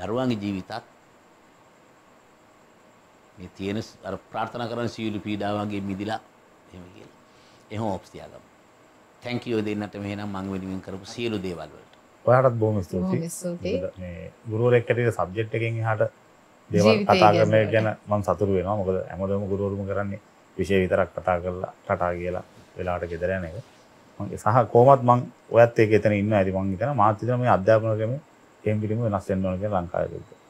දරුවන්ගේ ජීවිතත් මේ තියෙන අර ප්‍රාර්ථනා කරන සියලු පීඩාවන්ගේ මිදිලා එහෙම කියලා. එහෙම ඔප්ස් තියාගමු. thank you ඔය දෙන්නට මෙහෙනම් මං වෙනුවෙන් කරපු සියලු දේවල් වලට. ඔයාටත් බොහොම ස්තුතියි. මේ ගුරුවරයෙක් හැටියට සබ්ජෙක්ට් එකෙන් එහාට දේවල් කතා කරන එක ගැන මම සතුටු වෙනවා. මොකද හැමදේම ගුරුවරුම කරන්නේ විෂය විතරක් කතා කරලා රටා කියලා වෙලාවට ගෙදර යන එක. මගේ සහ කොහොමත් මං ඔයත් එක්ක එතන ඉන්න ඇති මං හිතන මාත් හිතන මේ අධ්‍යාපන ක්‍රමය එහෙම පිටිම වෙනස් වෙන්න ඕන කියලා ලංකාවේ තිබ්බ.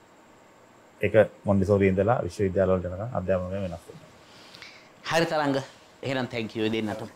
ඒක මොන්ඩිසෝරි ඉඳලා විශ්වවිද්‍යාල වලට යනකම් අධ්‍යාපන ක්‍රමය වෙනස් වෙනවා. හරි තරංග එහෙනම් thank you දෙන්නට.